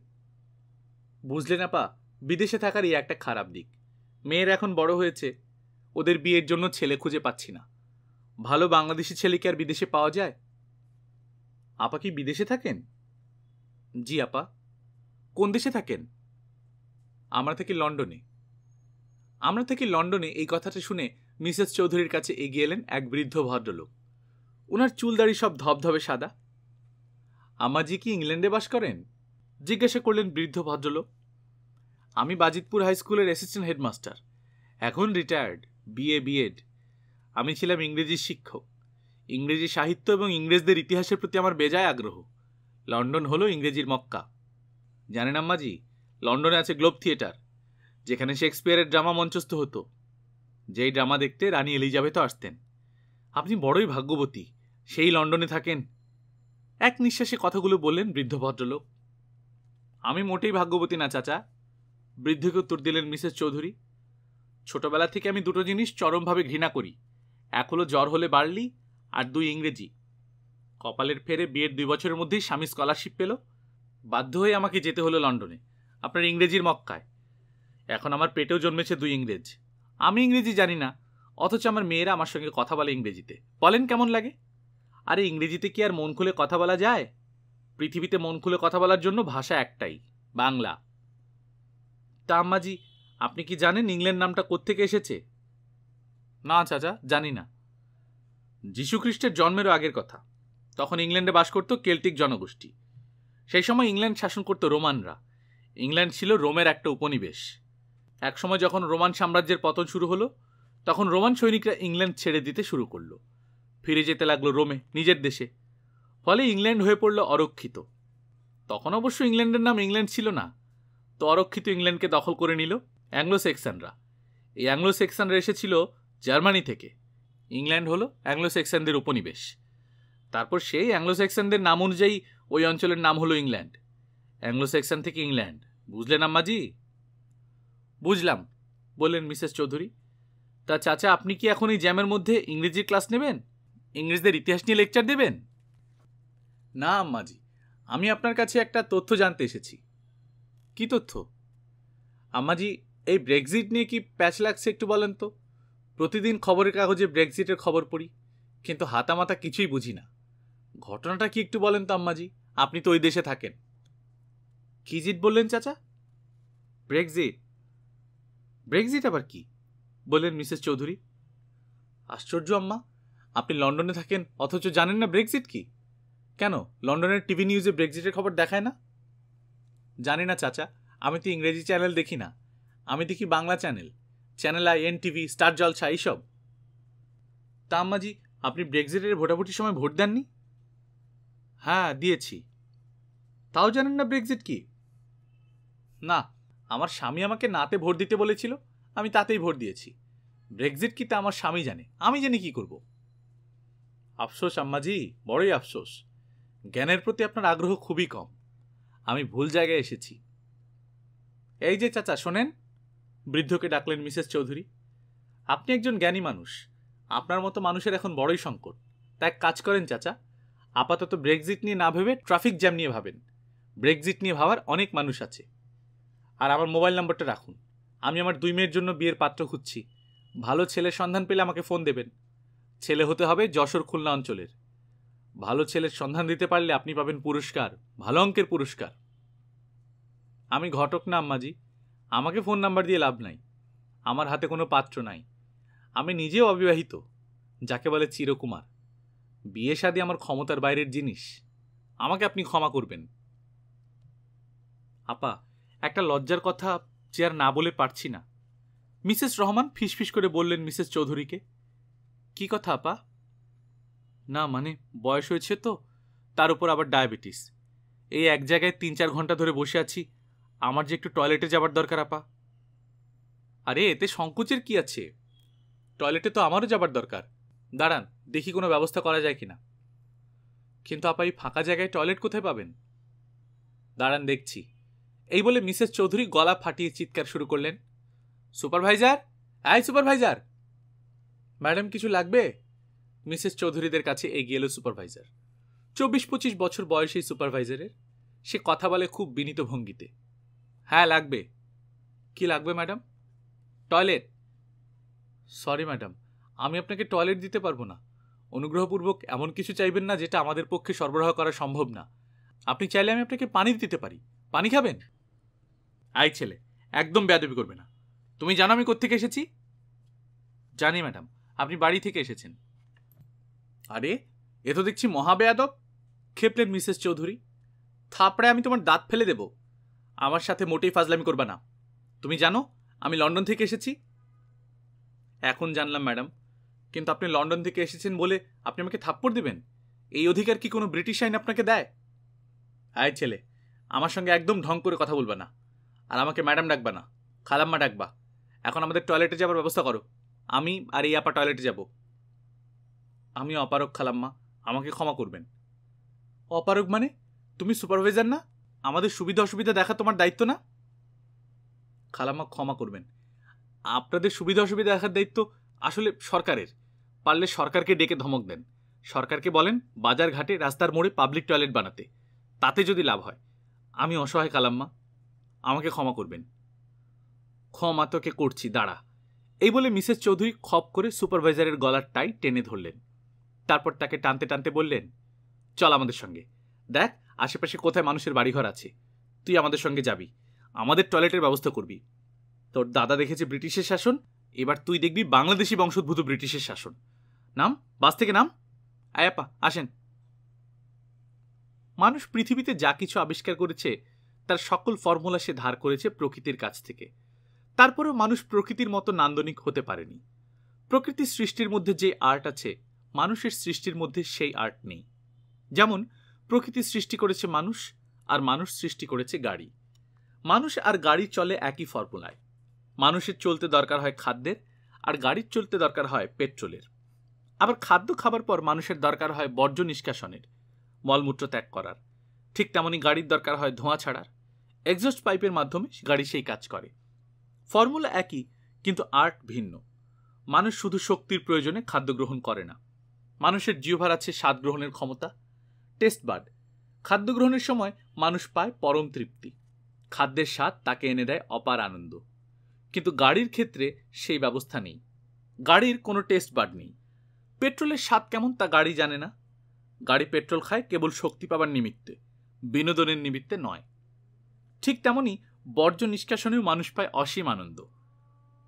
বুঝলে না পা বিদেশে থাকার এই একটা খারাপ দিক মেয়ের এখন বড় হয়েছে ওদের বিয়ের জন্য ছেলে খুঁজে পাচ্ছি না ভালো বাংলাদেশি ছেলে কি আর বিদেশে পাওয়া যায় আপা কি বিদেশে থাকেন জি আপা কোন দেশে থাকেন আমরা থাকি লন্ডনে আমরা থাকি লন্ডনে এই কথাটা শুনে মিসেস চৌধুরীর কাছে এগিয়ে এলেন এক বৃদ্ধ ভদ্রলোক ওনার চুলদাড়ি সব ধবধবে সাদা আমাজি কি ইংল্যান্ডে বাস করেন জিজ্ঞাসা করলেন বৃদ্ধ ভদ্রলোক আমি বাজিতপুর হাই স্কুলের অ্যাসিস্ট্যান্ট হেডমাস্টার এখন রিটায়ার্ড বিএ বিএড আমি ছিলাম ইংরেজির শিক্ষক ইংরেজি সাহিত্য এবং ইংরেজদের ইতিহাসের প্রতি আমার বেজায় আগ্রহ লন্ডন হলো ইংরেজির মক্কা জানেন আম্মাজি লন্ডনে আছে গ্লোব থিয়েটার যেখানে শেক্সপিয়ারের ড্রামা মঞ্চস্থ হতো যেই ড্রামা দেখতে রানী এলিজাবেথও আসতেন আপনি বড়ই ভাগ্যবতী সেই লন্ডনে থাকেন এক নিঃশ্বাসে কথাগুলো বললেন বৃদ্ধ ভদ্রলোক আমি মোটেই ভাগ্যবতী না চাচা বৃদ্ধকে উত্তর দিলেন মিসেস চৌধুরী ছোটবেলা থেকে আমি দুটো জিনিস চরমভাবে ঘৃণা করি এক হলো জ্বর হলে বাড়লি আর দুই ইংরেজি কপালের ফেরে বিয়ের দুই বছরের মধ্যেই স্বামী স্কলারশিপ পেল বাধ্য হয়ে আমাকে যেতে হলো লন্ডনে আপনার ইংরেজির মক্কায় এখন আমার পেটেও জন্মেছে দুই ইংরেজ আমি ইংরেজি জানি না অথচ আমার মেয়েরা আমার সঙ্গে কথা বলে ইংরেজিতে বলেন কেমন লাগে আরে ইংরেজিতে কি আর মন খুলে কথা বলা যায় পৃথিবীতে মন খুলে কথা বলার জন্য ভাষা একটাই বাংলা তা আম্মাজি আপনি কি জানেন ইংল্যান্ড নামটা কোত্থেকে এসেছে না চাচা জানি না যীশুখ্রিস্টের জন্মেরও আগের কথা তখন ইংল্যান্ডে বাস করত কেল্টিক জনগোষ্ঠী সেই সময় ইংল্যান্ড শাসন করত রোমানরা ইংল্যান্ড ছিল রোমের একটা উপনিবেশ একসময় যখন রোমান সাম্রাজ্যের পতন শুরু হলো তখন রোমান সৈনিকরা ইংল্যান্ড ছেড়ে দিতে শুরু করলো ফিরে যেতে লাগলো রোমে নিজের দেশে ফলে ইংল্যান্ড হয়ে পড়ল অরক্ষিত তখন অবশ্য ইংল্যান্ডের নাম ইংল্যান্ড ছিল না তো অরক্ষিত ইংল্যান্ডকে দখল করে নিল অ্যাংলো সেকশানরা এই অ্যাংলো সেকশানরা এসেছিল জার্মানি থেকে ইংল্যান্ড হলো অ্যাংলো সেকশানদের উপনিবেশ তারপর সেই অ্যাংলো সেকশানদের নাম অনুযায়ী ওই অঞ্চলের নাম হলো ইংল্যান্ড অ্যাংলো সেকশন থেকে ইংল্যান্ড বুঝলেন আম্মাজি বুঝলাম বললেন মিসেস চৌধুরী তা চাচা আপনি কি এখন এই জ্যামের মধ্যে ইংরেজির ক্লাস নেবেন ইংরেজদের ইতিহাস নিয়ে লেকচার দেবেন না আম্মাজি আমি আপনার কাছে একটা তথ্য জানতে এসেছি কি তথ্য আম্মাজি এই ব্রেক্সিট নিয়ে কি প্যাচ লাগছে একটু বলেন তো প্রতিদিন খবরের কাগজে ব্রেক্সিটের খবর পড়ি কিন্তু হাতামাতা কিছুই বুঝি না ঘটনাটা কি একটু বলেন তো আম্মাজি আপনি তো ওই দেশে থাকেন কি জিত বললেন চাচা ব্রেক্সিট ব্রেক্সিট আবার কি বললেন মিসেস চৌধুরী আশ্চর্য আম্মা আপনি লন্ডনে থাকেন অথচ জানেন না ব্রেক্সিট কি কেন লন্ডনের টিভি নিউজে ব্রেক্সিটের খবর দেখায় না জানি না চাচা আমি তো ইংরেজি চ্যানেল দেখি না আমি দেখি Bangla channel channel I N TV Star Jalsha এইসব তা আম্মাজি আপনি ব্রেক্সিটের ভোটাভুটির সময় ভোট দেননি হ্যাঁ দিয়েছি তাও জানেন না ব্রেক্সিট কি না আমার স্বামী আমাকে নাতে ভোট দিতে বলেছিল আমি তাতেই ভোট দিয়েছি ব্রেক্সিট কি তা আমার স্বামী জানে আমি জানি কি করব আফসোস আম্মাজি বড়ই আফসোস জ্ঞানের প্রতি আপনার আগ্রহ খুবই কম আমি ভুল জায়গায় এসেছি এই যে চাচা শোনেন বৃদ্ধকে ডাকলেন মিসেস চৌধুরী আপনি একজন জ্ঞানী মানুষ আপনার মতো মানুষের এখন বড়ই সংকট তাই কাজ করেন চাচা আপাতত ব্রেক্সিট নিয়ে না ভেবে ট্রাফিক জ্যাম নিয়ে ভাবেন ব্রেক্সিট নিয়ে ভাবার অনেক মানুষ আছে আর আমার মোবাইল নম্বরটা রাখুন আমি আমার দুই মেয়ের জন্য বিয়ের পাত্র খুঁজছি ভালো ছেলের সন্ধান পেলে আমাকে ফোন দেবেন ছেলে হতে হবে যশোর খুলনা অঞ্চলের ভালো ছেলের সন্ধান দিতে পারলে আপনি পাবেন পুরস্কার ভালো অঙ্কের পুরস্কার আমি ঘটক না আম্মাজি আমাকে ফোন নাম্বার দিয়ে লাভ নাই আমার হাতে কোনো পাত্র নাই আমি নিজেও অবিবাহিত যাকে বলে চিরকুমার বিয়ে শাদী আমার ক্ষমতার বাইরের জিনিস আমাকে আপনি ক্ষমা করবেন আপা একটা লজ্জার কথা যে আর না বলে পারছি না মিসেস রহমান ফিসফিস করে বললেন মিসেস চৌধুরীকে কি কথা আপা না মানে বয়স হয়েছে তো তার উপর আবার ডায়াবেটিস এই এক জায়গায় তিন চার ঘন্টা ধরে বসে আছি আমার যে একটু টয়লেটে যাবার দরকার আপা আরে এতে সংকোচের কি আছে টয়লেটে তো আমারও যাবার দরকার দাঁড়ান দেখি কোনো ব্যবস্থা করা যায় কিনা কিন্তু আপা এই ফাঁকা জায়গায় টয়লেট কোথায় পাবেন দাঁড়ান দেখছি এই বলে মিসেস চৌধুরী গলা ফাটিয়ে চিৎকার শুরু করলেন সুপারভাইজার আই সুপারভাইজার ম্যাডাম কিছু লাগবে মিসেস চৌধুরীদের কাছে এগিয়ে এলো সুপারভাইজার চব্বিশ পঁচিশ বছর বয়সেই সুপারভাইজারের সে কথা বলে খুব বিনীত ভঙ্গিতে হ্যাঁ লাগবে কি লাগবে ম্যাডাম টয়লেট সরি ম্যাডাম আমি আপনাকে টয়লেট দিতে পারবো না অনুগ্রহপূর্বক এমন কিছু চাইবেন না যেটা আমাদের পক্ষে সরবরাহ করা সম্ভব না আপনি চাইলে আমি আপনাকে পানি দিতে পারি পানি খাবেন আই ছেলে একদম বেয়াদবি করবে না তুমি জানো আমি কোত্থেকে এসেছি জানি ম্যাডাম আপনি বাড়ি থেকে এসেছেন আরে এ তো দেখছি মহাবেয়াদব খেপলেন মিসেস চৌধুরী থাপড়ে আমি তোমার দাঁত ফেলে দেব আমার সাথে মোটেই ফাজলামি করবা না তুমি জানো আমি লন্ডন থেকে এসেছি এখন জানলাম ম্যাডাম কিন্তু আপনি লন্ডন থেকে এসেছেন বলে আপনি আমাকে থাপ্পড় দিবেন এই অধিকার কি কোনো ব্রিটিশ আইন আপনাকে দেয় আয় ছেলে আমার সঙ্গে একদম ঢং করে কথা বলবে না আর আমাকে ম্যাডাম ডাকবা না খালাম্মা ডাকবা এখন আমাদের টয়লেটে যাবার ব্যবস্থা করো আমি আর এই আপা টয়লেটে যাব আমি অপারক খালাম্মা আমাকে ক্ষমা করবেন অপারক মানে তুমি সুপারভাইজার না আমাদের সুবিধা অসুবিধা দেখা তোমার দায়িত্ব না খালাম্মা ক্ষমা করবেন আপনাদের সুবিধা অসুবিধা দেখার দায়িত্ব আসলে সরকারের পারলে সরকারকে ডেকে ধমক দেন সরকারকে বলেন বাজার ঘাটে রাস্তার মোড়ে পাবলিক টয়লেট বানাতে তাতে যদি লাভ হয় আমি অসহায় কালাম্মা আমাকে ক্ষমা করবেন ক্ষমা তোকে করছি দাঁড়া এই বলে মিসেস চৌধুরী খপ করে সুপারভাইজারের গলার টাই টেনে ধরলেন তারপর তাকে টানতে টানতে বললেন চল আমাদের সঙ্গে দেখ আশেপাশে কোথায় মানুষের বাড়িঘর আছে তুই আমাদের সঙ্গে যাবি আমাদের টয়লেটের ব্যবস্থা করবি তোর দাদা দেখেছে ব্রিটিশের শাসন এবার তুই দেখবি বাংলাদেশি বংশোদ্ভূত ব্রিটিশের শাসন নাম বাস থেকে নাম আয়াপা আসেন মানুষ পৃথিবীতে যা কিছু আবিষ্কার করেছে তার সকল ফর্মুলা সে ধার করেছে প্রকৃতির কাছ থেকে তারপরেও মানুষ প্রকৃতির মতো নান্দনিক হতে পারেনি প্রকৃতির সৃষ্টির মধ্যে যে আর্ট আছে মানুষের সৃষ্টির মধ্যে সেই আর্ট নেই যেমন প্রকৃতি সৃষ্টি করেছে মানুষ আর মানুষ সৃষ্টি করেছে গাড়ি মানুষ আর গাড়ি চলে একই ফর্মুলায় মানুষের চলতে দরকার হয় খাদ্যের আর গাড়ির চলতে দরকার হয় পেট্রোলের আবার খাদ্য খাবার পর মানুষের দরকার হয় বর্জ্য নিষ্কাশনের মলমূত্র ত্যাগ করার ঠিক তেমনই গাড়ির দরকার হয় ধোঁয়া ছাড়ার এক্সস্ট পাইপের মাধ্যমে গাড়ি সেই কাজ করে ফর্মুলা একই কিন্তু আর্ট ভিন্ন মানুষ শুধু শক্তির প্রয়োজনে খাদ্য গ্রহণ করে না মানুষের জিওভার আছে স্বাদ গ্রহণের ক্ষমতা টেস্ট বাড খাদ্য গ্রহণের সময় মানুষ পায় পরম তৃপ্তি খাদ্যের স্বাদ তাকে এনে দেয় অপার আনন্দ কিন্তু গাড়ির ক্ষেত্রে সেই ব্যবস্থা নেই গাড়ির কোনো টেস্ট বাড নেই পেট্রোলের স্বাদ কেমন তা গাড়ি জানে না গাড়ি পেট্রোল খায় কেবল শক্তি পাবার নিমিত্তে বিনোদনের নিমিত্তে নয় ঠিক তেমনই বর্জ্য নিষ্কাশনেও মানুষ পায় অসীম আনন্দ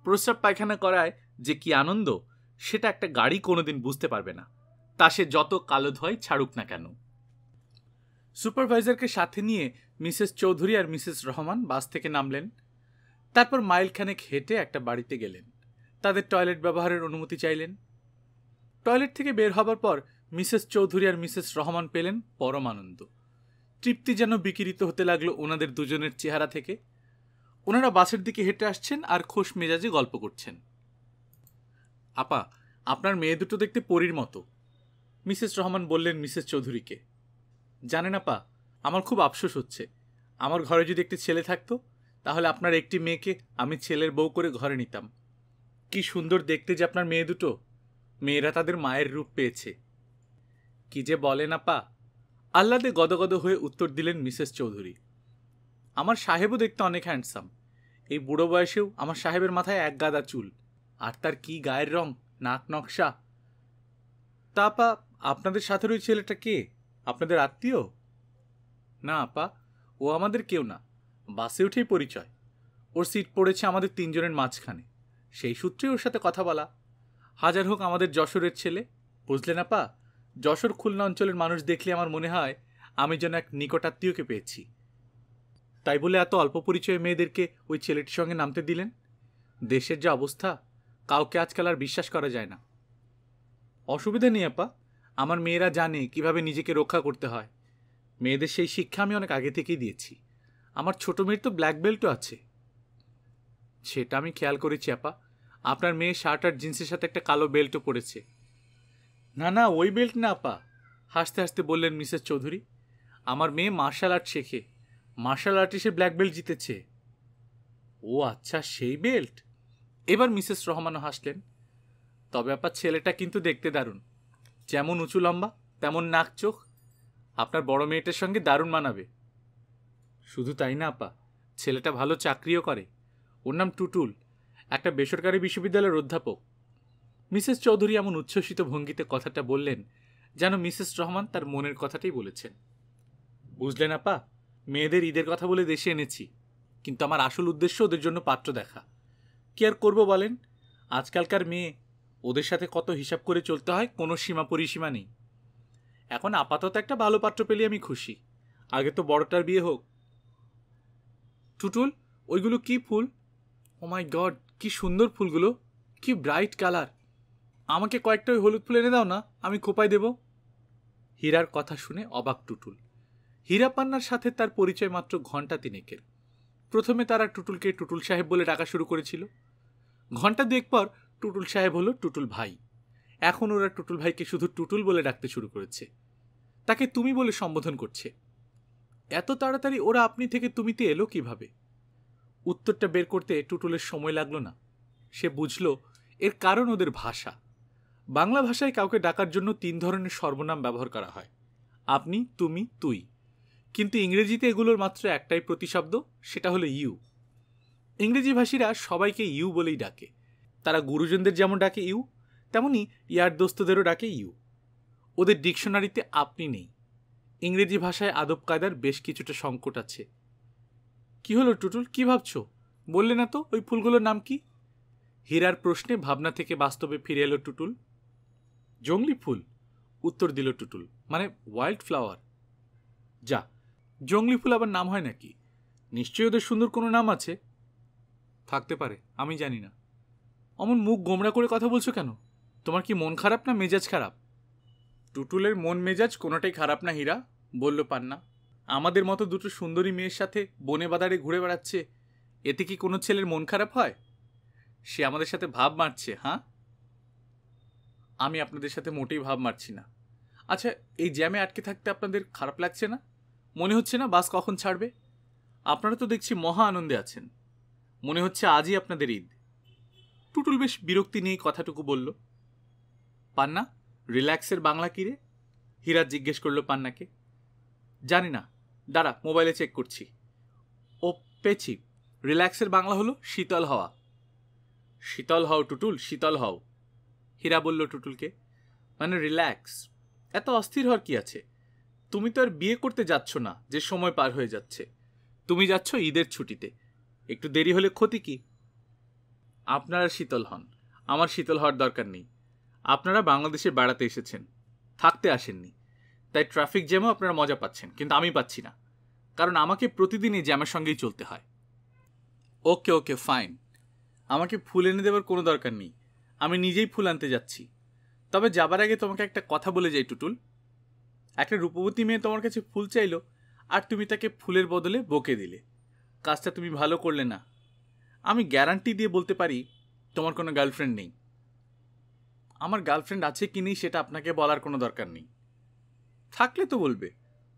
প্রস্রাব পায়খানা করায় যে কি আনন্দ সেটা একটা গাড়ি কোনোদিন বুঝতে পারবে না তা সে যত কালো ধোয় ছাড়ুক না কেন সুপারভাইজারকে সাথে নিয়ে মিসেস চৌধুরী আর মিসেস রহমান বাস থেকে নামলেন তারপর মাইলখানেক হেঁটে একটা বাড়িতে গেলেন তাদের টয়লেট ব্যবহারের অনুমতি চাইলেন টয়লেট থেকে বের হবার পর মিসেস চৌধুরী আর মিসেস রহমান পেলেন পরম আনন্দ তৃপ্তি যেন বিকিরিত হতে লাগলো ওনাদের দুজনের চেহারা থেকে ওনারা বাসের দিকে হেঁটে আসছেন আর খোশ মেজাজে গল্প করছেন আপা আপনার মেয়ে দুটো দেখতে পরীর মতো মিসেস রহমান বললেন মিসেস চৌধুরীকে জানেন আপা আমার খুব আফসোস হচ্ছে আমার ঘরে যদি একটি ছেলে থাকতো তাহলে আপনার একটি মেয়েকে আমি ছেলের বউ করে ঘরে নিতাম কি সুন্দর দেখতে যে আপনার মেয়ে দুটো মেয়েরা তাদের মায়ের রূপ পেয়েছে কি যে বলে না পা আহ্লাদে গদগদ হয়ে উত্তর দিলেন মিসেস চৌধুরী আমার সাহেবও দেখতে অনেক হ্যান্ডসাম এই বুড়ো বয়সেও আমার সাহেবের মাথায় এক গাদা চুল আর তার কি গায়ের রং নাক নকশা তা পা আপনাদের সাথে ওই ছেলেটা কে আপনাদের আত্মীয় না আপা ও আমাদের কেউ না বাসে উঠেই পরিচয় ওর সিট পড়েছে আমাদের তিনজনের মাঝখানে সেই সূত্রে ওর সাথে কথা বলা হাজার হোক আমাদের যশোরের ছেলে বুঝলে না পা যশোর খুলনা অঞ্চলের মানুষ দেখলে আমার মনে হয় আমি যেন এক নিকটাত্মীয়কে পেয়েছি তাই বলে এত অল্প পরিচয়ে মেয়েদেরকে ওই ছেলেটির সঙ্গে নামতে দিলেন দেশের যা অবস্থা কাউকে আজকাল আর বিশ্বাস করা যায় না অসুবিধা নেই আপা আমার মেয়েরা জানে কিভাবে নিজেকে রক্ষা করতে হয় মেয়েদের সেই শিক্ষা আমি অনেক আগে থেকেই দিয়েছি আমার ছোট মেয়ের তো ব্ল্যাক বেল্টও আছে সেটা আমি খেয়াল করেছি আপা আপনার মেয়ে শার্ট আর জিন্সের সাথে একটা কালো বেল্টও পরেছে না না ওই বেল্ট না আপা হাসতে হাসতে বললেন মিসেস চৌধুরী আমার মেয়ে মার্শাল আর্ট শেখে মার্শাল আর্টে সে ব্ল্যাক বেল্ট জিতেছে ও আচ্ছা সেই বেল্ট এবার মিসেস রহমানও হাসলেন তবে আপা ছেলেটা কিন্তু দেখতে দারুণ যেমন উঁচু লম্বা তেমন নাক চোখ আপনার বড় মেয়েটার সঙ্গে দারুণ মানাবে শুধু তাই না আপা ছেলেটা ভালো চাকরিও করে ওর নাম টুটুল একটা বেসরকারি বিশ্ববিদ্যালয়ের অধ্যাপক মিসেস চৌধুরী এমন উচ্ছ্বসিত ভঙ্গিতে কথাটা বললেন যেন মিসেস রহমান তার মনের কথাটাই বলেছেন বুঝলেন আপা মেয়েদের ঈদের কথা বলে দেশে এনেছি কিন্তু আমার আসল উদ্দেশ্য ওদের জন্য পাত্র দেখা কি আর করবো বলেন আজকালকার মেয়ে ওদের সাথে কত হিসাব করে চলতে হয় কোনো সীমা পরিসীমা নেই এখন আপাতত একটা ভালো পাত্র পেলে আমি খুশি আগে তো বড়টার বিয়ে হোক টুটুল ওইগুলো কি ফুল ও মাই গড কি সুন্দর ফুলগুলো কি ব্রাইট কালার আমাকে কয়েকটা ওই হলুদ ফুল এনে দাও না আমি খোপাই দেব হীরার কথা শুনে অবাক টুটুল হীরা পান্নার সাথে তার পরিচয় মাত্র ঘন্টা তিনেকের প্রথমে তারা টুটুলকে টুটুল সাহেব বলে ডাকা শুরু করেছিল ঘন্টা দুয়েক পর টুটুল সাহেব হলো টুটুল ভাই এখন ওরা টুটুল ভাইকে শুধু টুটুল বলে ডাকতে শুরু করেছে তাকে তুমি বলে সম্বোধন করছে এত তাড়াতাড়ি ওরা আপনি থেকে তুমিতে এলো কিভাবে উত্তরটা বের করতে টুটুলের সময় লাগলো না সে বুঝল এর কারণ ওদের ভাষা বাংলা ভাষায় কাউকে ডাকার জন্য তিন ধরনের সর্বনাম ব্যবহার করা হয় আপনি তুমি তুই কিন্তু ইংরেজিতে এগুলোর মাত্র একটাই প্রতিশব্দ সেটা হলো ইউ ইংরেজি ভাষীরা সবাইকে ইউ বলেই ডাকে তারা গুরুজনদের যেমন ডাকে ইউ তেমনি ইয়ার দোস্তদেরও ডাকে ইউ ওদের ডিকশনারিতে আপনি নেই ইংরেজি ভাষায় আদব কায়দার বেশ কিছুটা সংকট আছে কি হলো টুটুল কি ভাবছো বললে না তো ওই ফুলগুলোর নাম কি হীরার প্রশ্নে ভাবনা থেকে বাস্তবে ফিরে এলো টুটুল জঙ্গলি ফুল উত্তর দিল টুটুল মানে ওয়াইল্ড ফ্লাওয়ার যা জঙ্গলি ফুল আবার নাম হয় নাকি নিশ্চয়ই ওদের সুন্দর কোনো নাম আছে থাকতে পারে আমি জানি না অমন মুখ গোমড়া করে কথা বলছো কেন তোমার কি মন খারাপ না মেজাজ খারাপ টুটুলের মন মেজাজ কোনোটাই খারাপ না হীরা বলল পান্না আমাদের মতো দুটো সুন্দরী মেয়ের সাথে বনে বাদারে ঘুরে বেড়াচ্ছে এতে কি কোনো ছেলের মন খারাপ হয় সে আমাদের সাথে ভাব মারছে হ্যাঁ আমি আপনাদের সাথে মোটেই ভাব মারছি না আচ্ছা এই জ্যামে আটকে থাকতে আপনাদের খারাপ লাগছে না মনে হচ্ছে না বাস কখন ছাড়বে আপনারা তো দেখছি মহা আনন্দে আছেন মনে হচ্ছে আজই আপনাদের ঈদ টুটুল বেশ বিরক্তি নিয়ে কথাটুকু বলল পান্না রিল্যাক্সের বাংলা কিরে হিরাজ জিজ্ঞেস করলো পান্নাকে জানি না দাঁড়া মোবাইলে চেক করছি ও পেছি রিল্যাক্সের বাংলা হলো শীতল হওয়া শীতল হও টুটুল শীতল হও হীরা বলল টুটুলকে মানে রিল্যাক্স এত অস্থির হওয়ার কি আছে তুমি তো আর বিয়ে করতে যাচ্ছ না যে সময় পার হয়ে যাচ্ছে তুমি যাচ্ছ ঈদের ছুটিতে একটু দেরি হলে ক্ষতি কি আপনারা শীতল হন আমার শীতল হওয়ার দরকার নেই আপনারা বাংলাদেশে বেড়াতে এসেছেন থাকতে আসেননি তাই ট্রাফিক জ্যামও আপনারা মজা পাচ্ছেন কিন্তু আমি পাচ্ছি না কারণ আমাকে প্রতিদিনই জ্যামের সঙ্গেই চলতে হয় ওকে ওকে ফাইন আমাকে ফুল এনে দেওয়ার কোনো দরকার নেই আমি নিজেই ফুল আনতে যাচ্ছি তবে যাবার আগে তোমাকে একটা কথা বলে যাই টুটুল একটা রূপবতী মেয়ে তোমার কাছে ফুল চাইলো আর তুমি তাকে ফুলের বদলে বকে দিলে কাজটা তুমি ভালো করলে না আমি গ্যারান্টি দিয়ে বলতে পারি তোমার কোনো গার্লফ্রেন্ড নেই আমার গার্লফ্রেন্ড আছে কি নেই সেটা আপনাকে বলার কোনো দরকার নেই থাকলে তো বলবে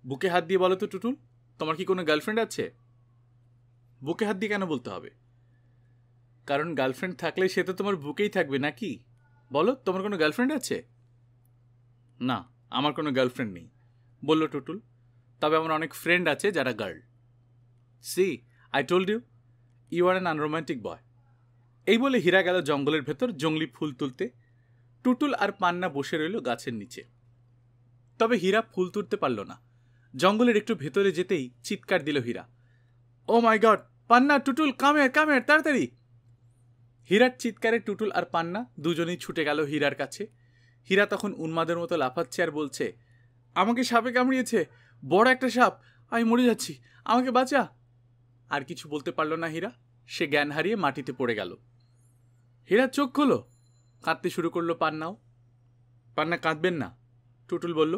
বুকে হাত দিয়ে বলো তো টুটুল তোমার কি কোনো গার্লফ্রেন্ড আছে বুকে হাত দিয়ে কেন বলতে হবে কারণ গার্লফ্রেন্ড থাকলে সে তো তোমার বুকেই থাকবে নাকি বলো তোমার কোনো গার্লফ্রেন্ড আছে না আমার কোনো গার্লফ্রেন্ড নেই বললো টুটুল তবে আমার অনেক ফ্রেন্ড আছে যারা girl see I told you you are an unromantic boy এই বলে হীরা গেল জঙ্গলের ভেতর জঙ্গলি ফুল তুলতে টুটুল আর পান্না বসে রইল গাছের নিচে তবে হীরা ফুল তুলতে পারল না জঙ্গলের একটু ভেতরে যেতেই চিৎকার দিল হীরা ও মাই গড পান্না টুটুল কামের কামের তাড়াতাড়ি হীরার চিৎকারে টুটুল আর পান্না দুজনেই ছুটে গেল হীরার কাছে হীরা তখন উন্মাদের মতো লাফাচ্ছে আর বলছে আমাকে সাপে কামড়িয়েছে বড় একটা সাপ আমি মরে যাচ্ছি আমাকে বাঁচা আর কিছু বলতে পারল না হীরা সে জ্ঞান হারিয়ে মাটিতে পড়ে গেল হীরা চোখ খোলো কাঁদতে শুরু করলো পান্নাও পান্না কাঁদবেন না টুটুল বলল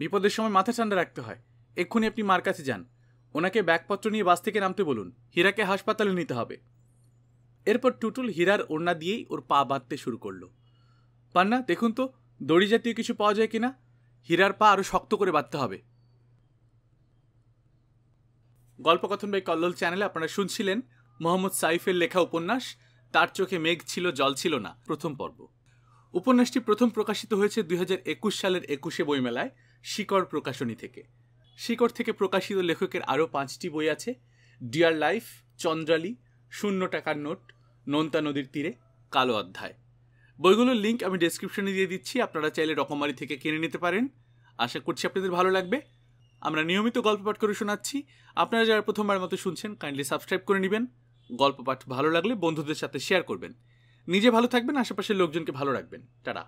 বিপদের সময় মাথা ঠান্ডা রাখতে হয় এক্ষুনি আপনি মার কাছে যান ওনাকে ব্যাগপত্র নিয়ে বাস থেকে নামতে বলুন হীরাকে হাসপাতালে নিতে হবে এরপর টুটুল হীরার ওড়না দিয়েই ওর পা বাঁধতে শুরু করলো পান্না দেখুন তো দড়ি জাতীয় কিছু পাওয়া যায় কিনা হীরার পা আরও শক্ত করে বাঁধতে হবে গল্পকথন বাই কল্লোল চ্যানেলে আপনারা শুনছিলেন মোহাম্মদ সাইফের লেখা উপন্যাস তার চোখে মেঘ ছিল জল ছিল না প্রথম পর্ব উপন্যাসটি প্রথম প্রকাশিত হয়েছে দুই সালের একুশে বইমেলায় শিকড় প্রকাশনী থেকে শিকড় থেকে প্রকাশিত লেখকের আরও পাঁচটি বই আছে ডিয়ার লাইফ চন্দ্রালী শূন্য টাকার নোট নোনতা নদীর তীরে কালো অধ্যায় বইগুলোর লিঙ্ক আমি ডেসক্রিপশনে দিয়ে দিচ্ছি আপনারা চাইলে রকমারি থেকে কিনে নিতে পারেন আশা করছি আপনাদের ভালো লাগবে আমরা নিয়মিত গল্প পাঠ করে শোনাচ্ছি আপনারা যারা প্রথমবার মতো শুনছেন কাইন্ডলি সাবস্ক্রাইব করে নেবেন গল্প পাঠ ভালো লাগলে বন্ধুদের সাথে শেয়ার করবেন নিজে ভালো থাকবেন আশেপাশের লোকজনকে ভালো রাখবেন টাটা